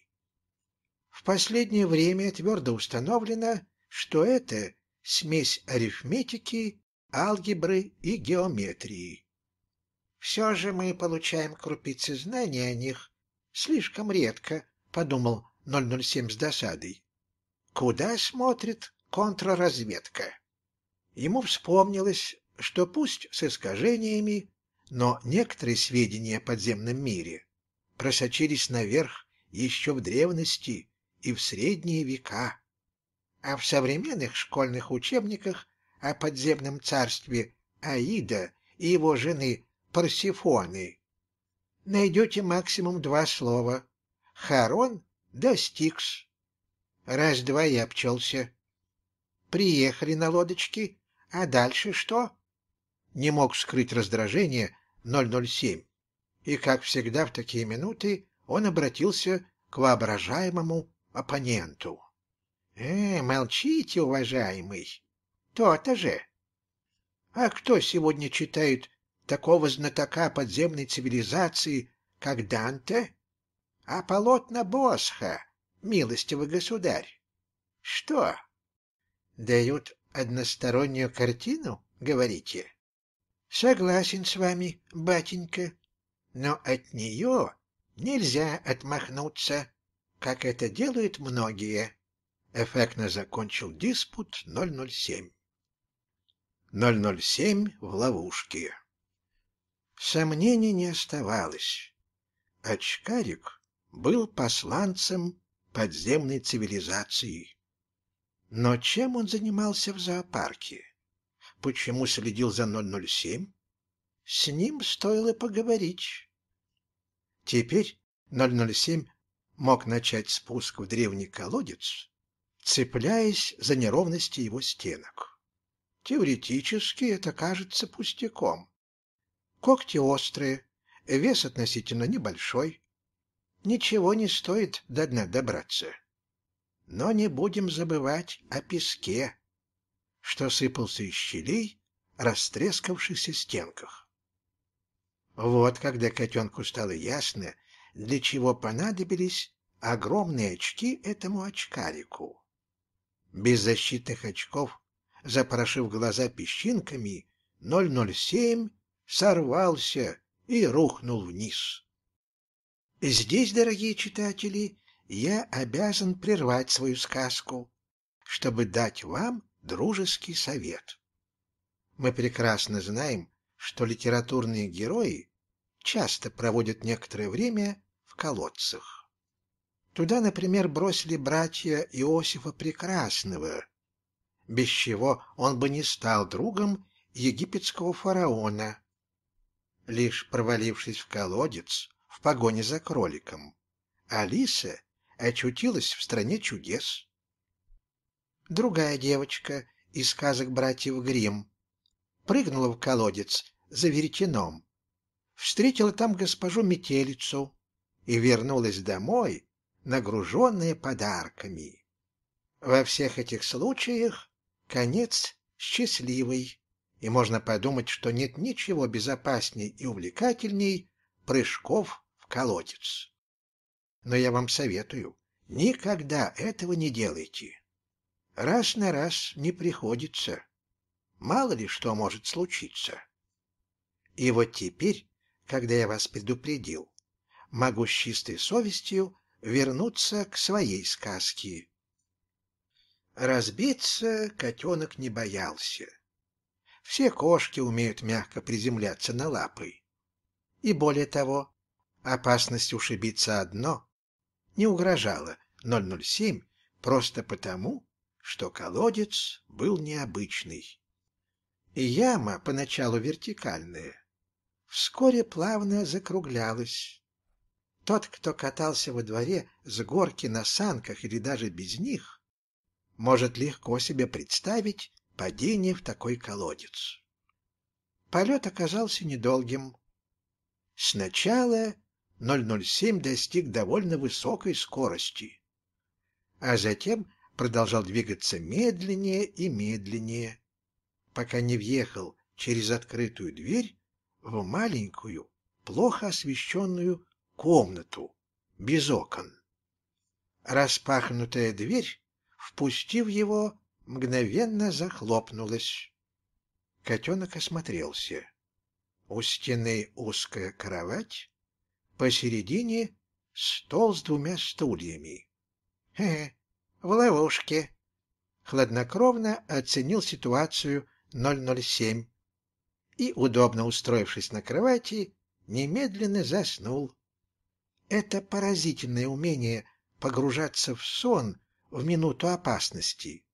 A: В последнее время твердо установлено, что это смесь арифметики, алгебры и геометрии. Все же мы получаем крупицы знаний о них слишком редко, подумал 007 с досадой. Куда смотрит контрразведка. Ему вспомнилось, что пусть с искажениями, но некоторые сведения о подземном мире просочились наверх еще в древности и в средние века. А в современных школьных учебниках о подземном царстве Аида и его жены Парсифоны найдете максимум два слова «Харон» да «Стикс». Раз-два я обчелся. Приехали на лодочке, а дальше что? Не мог скрыть раздражение 007. И, как всегда в такие минуты, он обратился к воображаемому оппоненту. «Э, молчите, уважаемый! То-то же!» «А кто сегодня читает такого знатока подземной цивилизации, как Данте? А полотна Босха, милостивый государь? Что, дают одностороннюю картину, говорите? Согласен с вами, батенька, но от нее нельзя отмахнуться, как это делают многие. Эффектно закончил диспут 007. 007 в ловушке. Сомнений не оставалось. Очкарик был посланцем подземной цивилизации. Но чем он занимался в зоопарке? Почему следил за 007? С ним стоило поговорить. Теперь 007 мог начать спуск в древний колодец, цепляясь за неровности его стенок. Теоретически это кажется пустяком. Когти острые, вес относительно небольшой. Ничего не стоит до дна добраться. Но не будем забывать о песке, что сыпался из щелей, растрескавшихся стенках. Вот когда котенку стало ясно, для чего понадобились огромные очки этому очкарику. Без защитных очков, запорошив глаза песчинками, 007 сорвался и рухнул вниз. Здесь, дорогие читатели, я обязан прервать свою сказку, чтобы дать вам дружеский совет. Мы прекрасно знаем, что литературные герои часто проводят некоторое время в колодцах. Туда, например, бросили братья Иосифа Прекрасного, без чего он бы не стал другом египетского фараона, лишь провалившись в колодец в погоне за кроликом. Алиса очутилась в стране чудес. Другая девочка из сказок братьев Гримм прыгнула в колодец за веретеном, встретила там госпожу Метелицу и вернулась домой, нагруженная подарками. Во всех этих случаях конец счастливый, и можно подумать, что нет ничего безопасней и увлекательней прыжков в колодец. Но я вам советую, никогда этого не делайте. Раз на раз не приходится. Мало ли что может случиться. И вот теперь, когда я вас предупредил, могу с чистой совестью вернуться к своей сказке. Разбиться котенок не боялся. Все кошки умеют мягко приземляться на лапы. И более того, опасность ушибиться одно, не угрожала 007 просто потому, что колодец был необычный. И яма, поначалу вертикальная, вскоре плавно закруглялась. Тот, кто катался во дворе с горки на санках или даже без них, может легко себе представить падение в такой колодец. Полет оказался недолгим. Сначала 007 достиг довольно высокой скорости. А затем продолжал двигаться медленнее и медленнее, пока не въехал через открытую дверь в маленькую, плохо освещенную комнату без окон. Распахнутая дверь, впустив его, мгновенно захлопнулась. Котенок осмотрелся. У стены узкая кровать, Посередине стол с двумя стульями. Хе, — В ловушке. Хладнокровно оценил ситуацию 007 и, удобно устроившись на кровати, немедленно заснул. Это поразительное умение погружаться в сон в минуту опасности,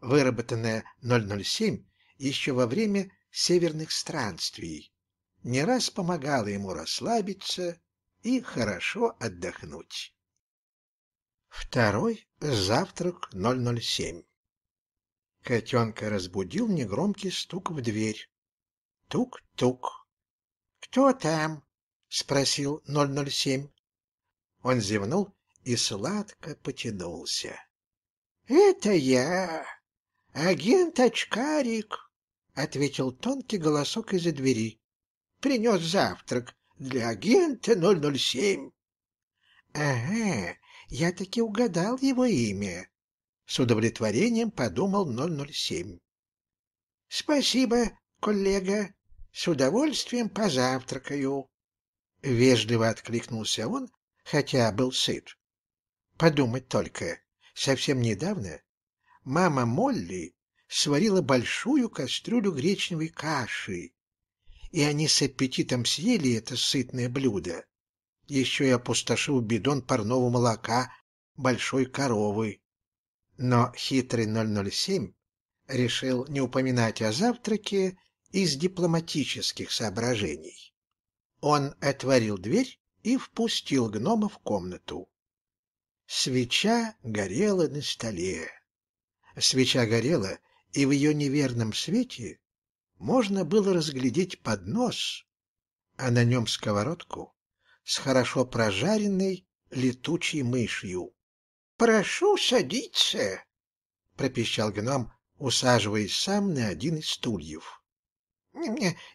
A: выработанное 007 еще во время северных странствий, не раз помогало ему расслабиться и хорошо отдохнуть. Второй завтрак 007. Котенка разбудил негромкий стук в дверь. Тук-тук. «Кто там?» — спросил 007. Он зевнул и сладко потянулся. «Это я, агент Очкарик», — ответил тонкий голосок из-за двери. «Принес завтрак для агента 007. Ага, я таки угадал его имя. С удовлетворением подумал 007. Спасибо, коллега. С удовольствием позавтракаю. Вежливо откликнулся он, хотя был сыт. Подумать только, совсем недавно мама Молли сварила большую кастрюлю гречневой каши и они с аппетитом съели это сытное блюдо. Еще и опустошил бидон парного молока большой коровы. Но хитрый 007 решил не упоминать о завтраке из дипломатических соображений. Он отворил дверь и впустил гнома в комнату. Свеча горела на столе. Свеча горела, и в ее неверном свете можно было разглядеть поднос, а на нем сковородку с хорошо прожаренной летучей мышью. — Прошу садиться, — пропищал гном, усаживаясь сам на один из стульев. —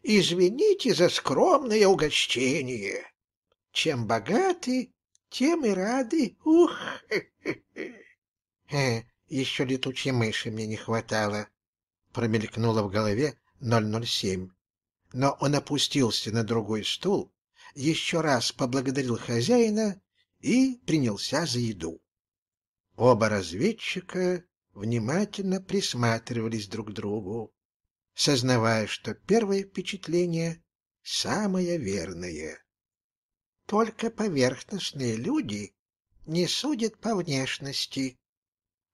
A: Извините за скромное угощение. Чем богаты, тем и рады. Ух! Э, еще летучей мыши мне не хватало, — промелькнуло в голове, 007. Но он опустился на другой стул, еще раз поблагодарил хозяина и принялся за еду. Оба разведчика внимательно присматривались друг к другу, сознавая, что первое впечатление самое верное. Только поверхностные люди не судят по внешности.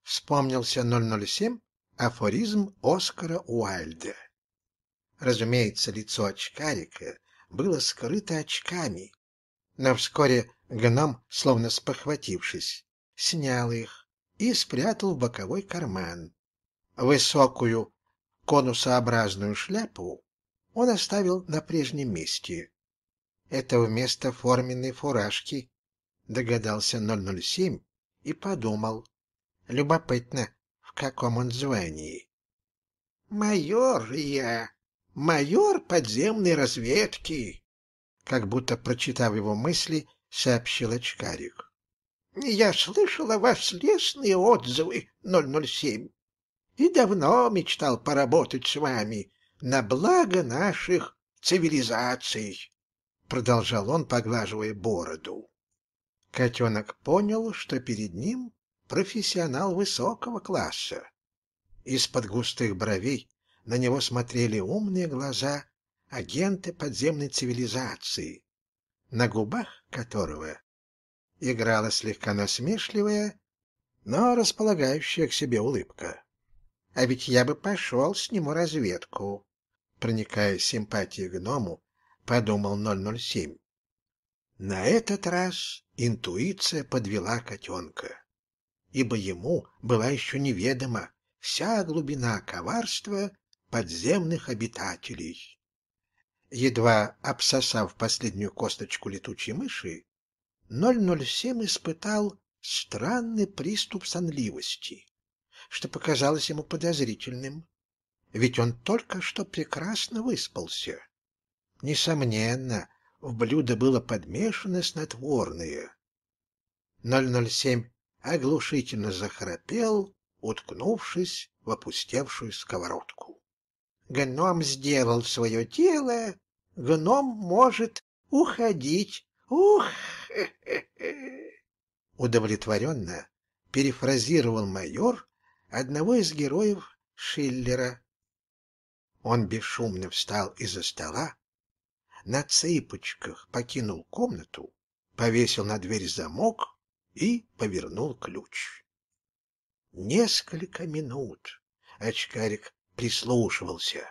A: Вспомнился 007 афоризм Оскара Уайльда. Разумеется, лицо очкарика было скрыто очками, но вскоре гном, словно спохватившись, снял их и спрятал в боковой карман. Высокую конусообразную шляпу он оставил на прежнем месте. Это вместо форменной фуражки, догадался 007 и подумал. Любопытно, в каком он звании. «Майор я!» майор подземной разведки, как будто прочитав его мысли, сообщил очкарик. Я слышал о вас лестные отзывы, 007, и давно мечтал поработать с вами на благо наших цивилизаций, продолжал он, поглаживая бороду. Котенок понял, что перед ним профессионал высокого класса. Из-под густых бровей на него смотрели умные глаза агенты подземной цивилизации, на губах которого играла слегка насмешливая, но располагающая к себе улыбка. А ведь я бы пошел с нему разведку, проникая симпатией гному, подумал 007. На этот раз интуиция подвела котенка, ибо ему была еще неведома вся глубина коварства подземных обитателей. Едва обсосав последнюю косточку летучей мыши, 007 испытал странный приступ сонливости, что показалось ему подозрительным, ведь он только что прекрасно выспался. Несомненно, в блюдо было подмешано снотворное. 007 оглушительно захрапел, уткнувшись в опустевшую сковородку. Гном сделал свое тело, гном может уходить. Ух! Удовлетворенно перефразировал майор одного из героев Шиллера. Он бесшумно встал из-за стола, на цыпочках покинул комнату, повесил на дверь замок и повернул ключ. Несколько минут очкарик прислушивался,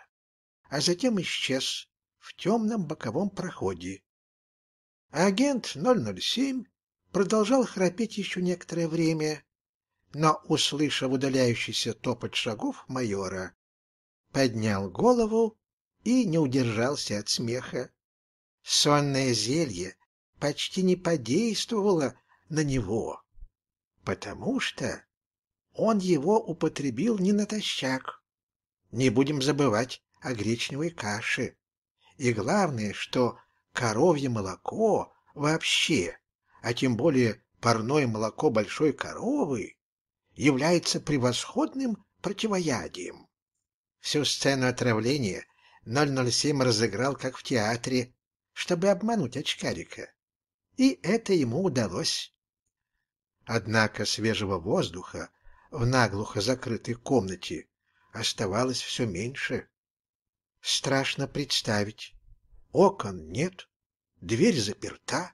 A: а затем исчез в темном боковом проходе. А агент 007 продолжал храпеть еще некоторое время, но, услышав удаляющийся топот шагов майора, поднял голову и не удержался от смеха. Сонное зелье почти не подействовало на него, потому что он его употребил не натощак, не будем забывать о гречневой каше. И главное, что коровье молоко вообще, а тем более парное молоко большой коровы, является превосходным противоядием. Всю сцену отравления 007 разыграл как в театре, чтобы обмануть очкарика. И это ему удалось. Однако свежего воздуха в наглухо закрытой комнате оставалось все меньше. Страшно представить. Окон нет, дверь заперта.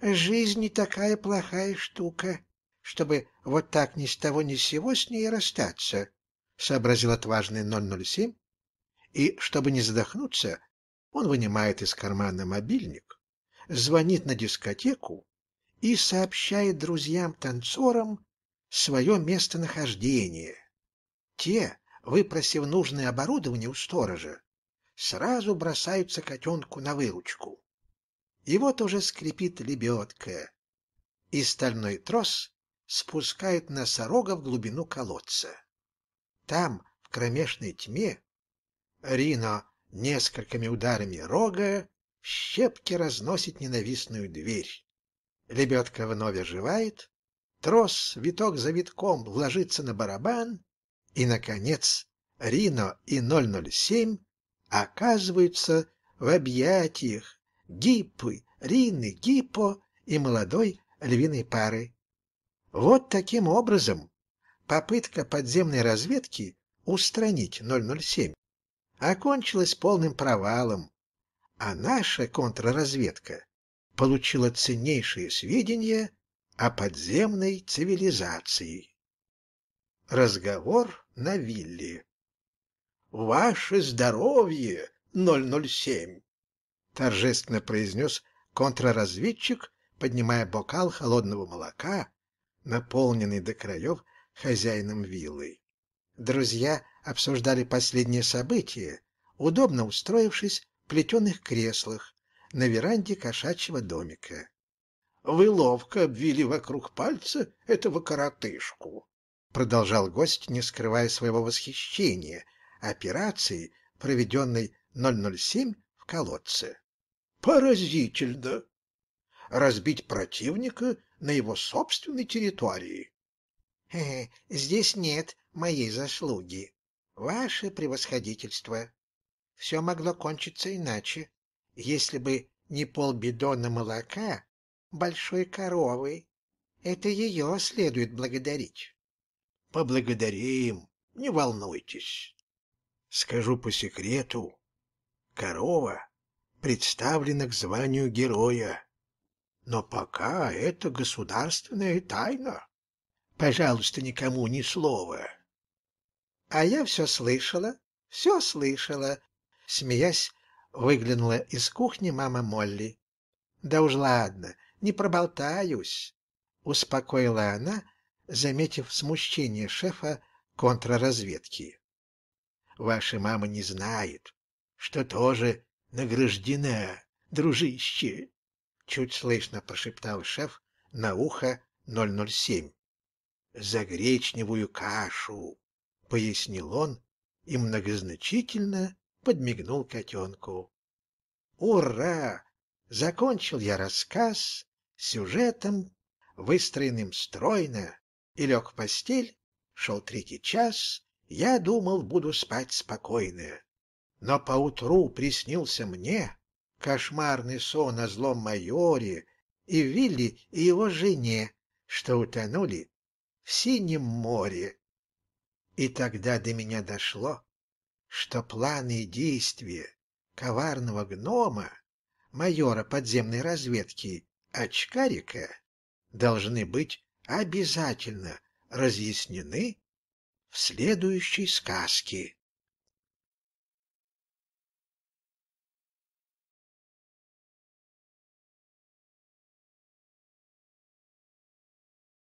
A: Жизнь не такая плохая штука, чтобы вот так ни с того ни с сего с ней расстаться, — сообразил отважный 007. И, чтобы не задохнуться, он вынимает из кармана мобильник, звонит на дискотеку и сообщает друзьям-танцорам свое местонахождение. Те, выпросив нужное оборудование у сторожа, сразу бросаются котенку на выручку. И вот уже скрипит лебедка, и стальной трос спускает носорога в глубину колодца. Там, в кромешной тьме, Рино несколькими ударами рога в щепки разносит ненавистную дверь. Лебедка вновь оживает, трос виток за витком ложится на барабан, и, наконец, Рино и 007 оказываются в объятиях Гиппы, Рины, Гиппо и молодой львиной пары. Вот таким образом попытка подземной разведки устранить 007 окончилась полным провалом, а наша контрразведка получила ценнейшие сведения о подземной цивилизации. Разговор на вилле. «Ваше здоровье, 007!» — торжественно произнес контрразведчик, поднимая бокал холодного молока, наполненный до краев хозяином виллы. Друзья обсуждали последние события, удобно устроившись в плетеных креслах на веранде кошачьего домика. — Вы ловко обвили вокруг пальца этого коротышку, продолжал гость, не скрывая своего восхищения, операции, проведенной 007 в колодце. Поразительно! Разбить противника на его собственной территории. Э, — Здесь нет моей заслуги. Ваше превосходительство. Все могло кончиться иначе, если бы не полбидона молока большой коровы. Это ее следует благодарить. Поблагодарим, не волнуйтесь. Скажу по секрету, корова представлена к званию героя. Но пока это государственная тайна. Пожалуйста, никому ни слова. А я все слышала, все слышала, смеясь, выглянула из кухни мама Молли. Да уж ладно, не проболтаюсь, успокоила она, заметив смущение шефа контрразведки. «Ваша мама не знает, что тоже награждена, дружище!» Чуть слышно прошептал шеф на ухо 007. «За гречневую кашу!» — пояснил он и многозначительно подмигнул котенку. «Ура!» — закончил я рассказ сюжетом, выстроенным стройно и лег в постель. Шел третий час, я думал, буду спать спокойно. Но поутру приснился мне кошмарный сон о злом майоре и Вилли и его жене, что утонули в синем море. И тогда до меня дошло, что планы и действия коварного гнома, майора подземной разведки Очкарика, должны быть обязательно разъяснены в следующей сказке.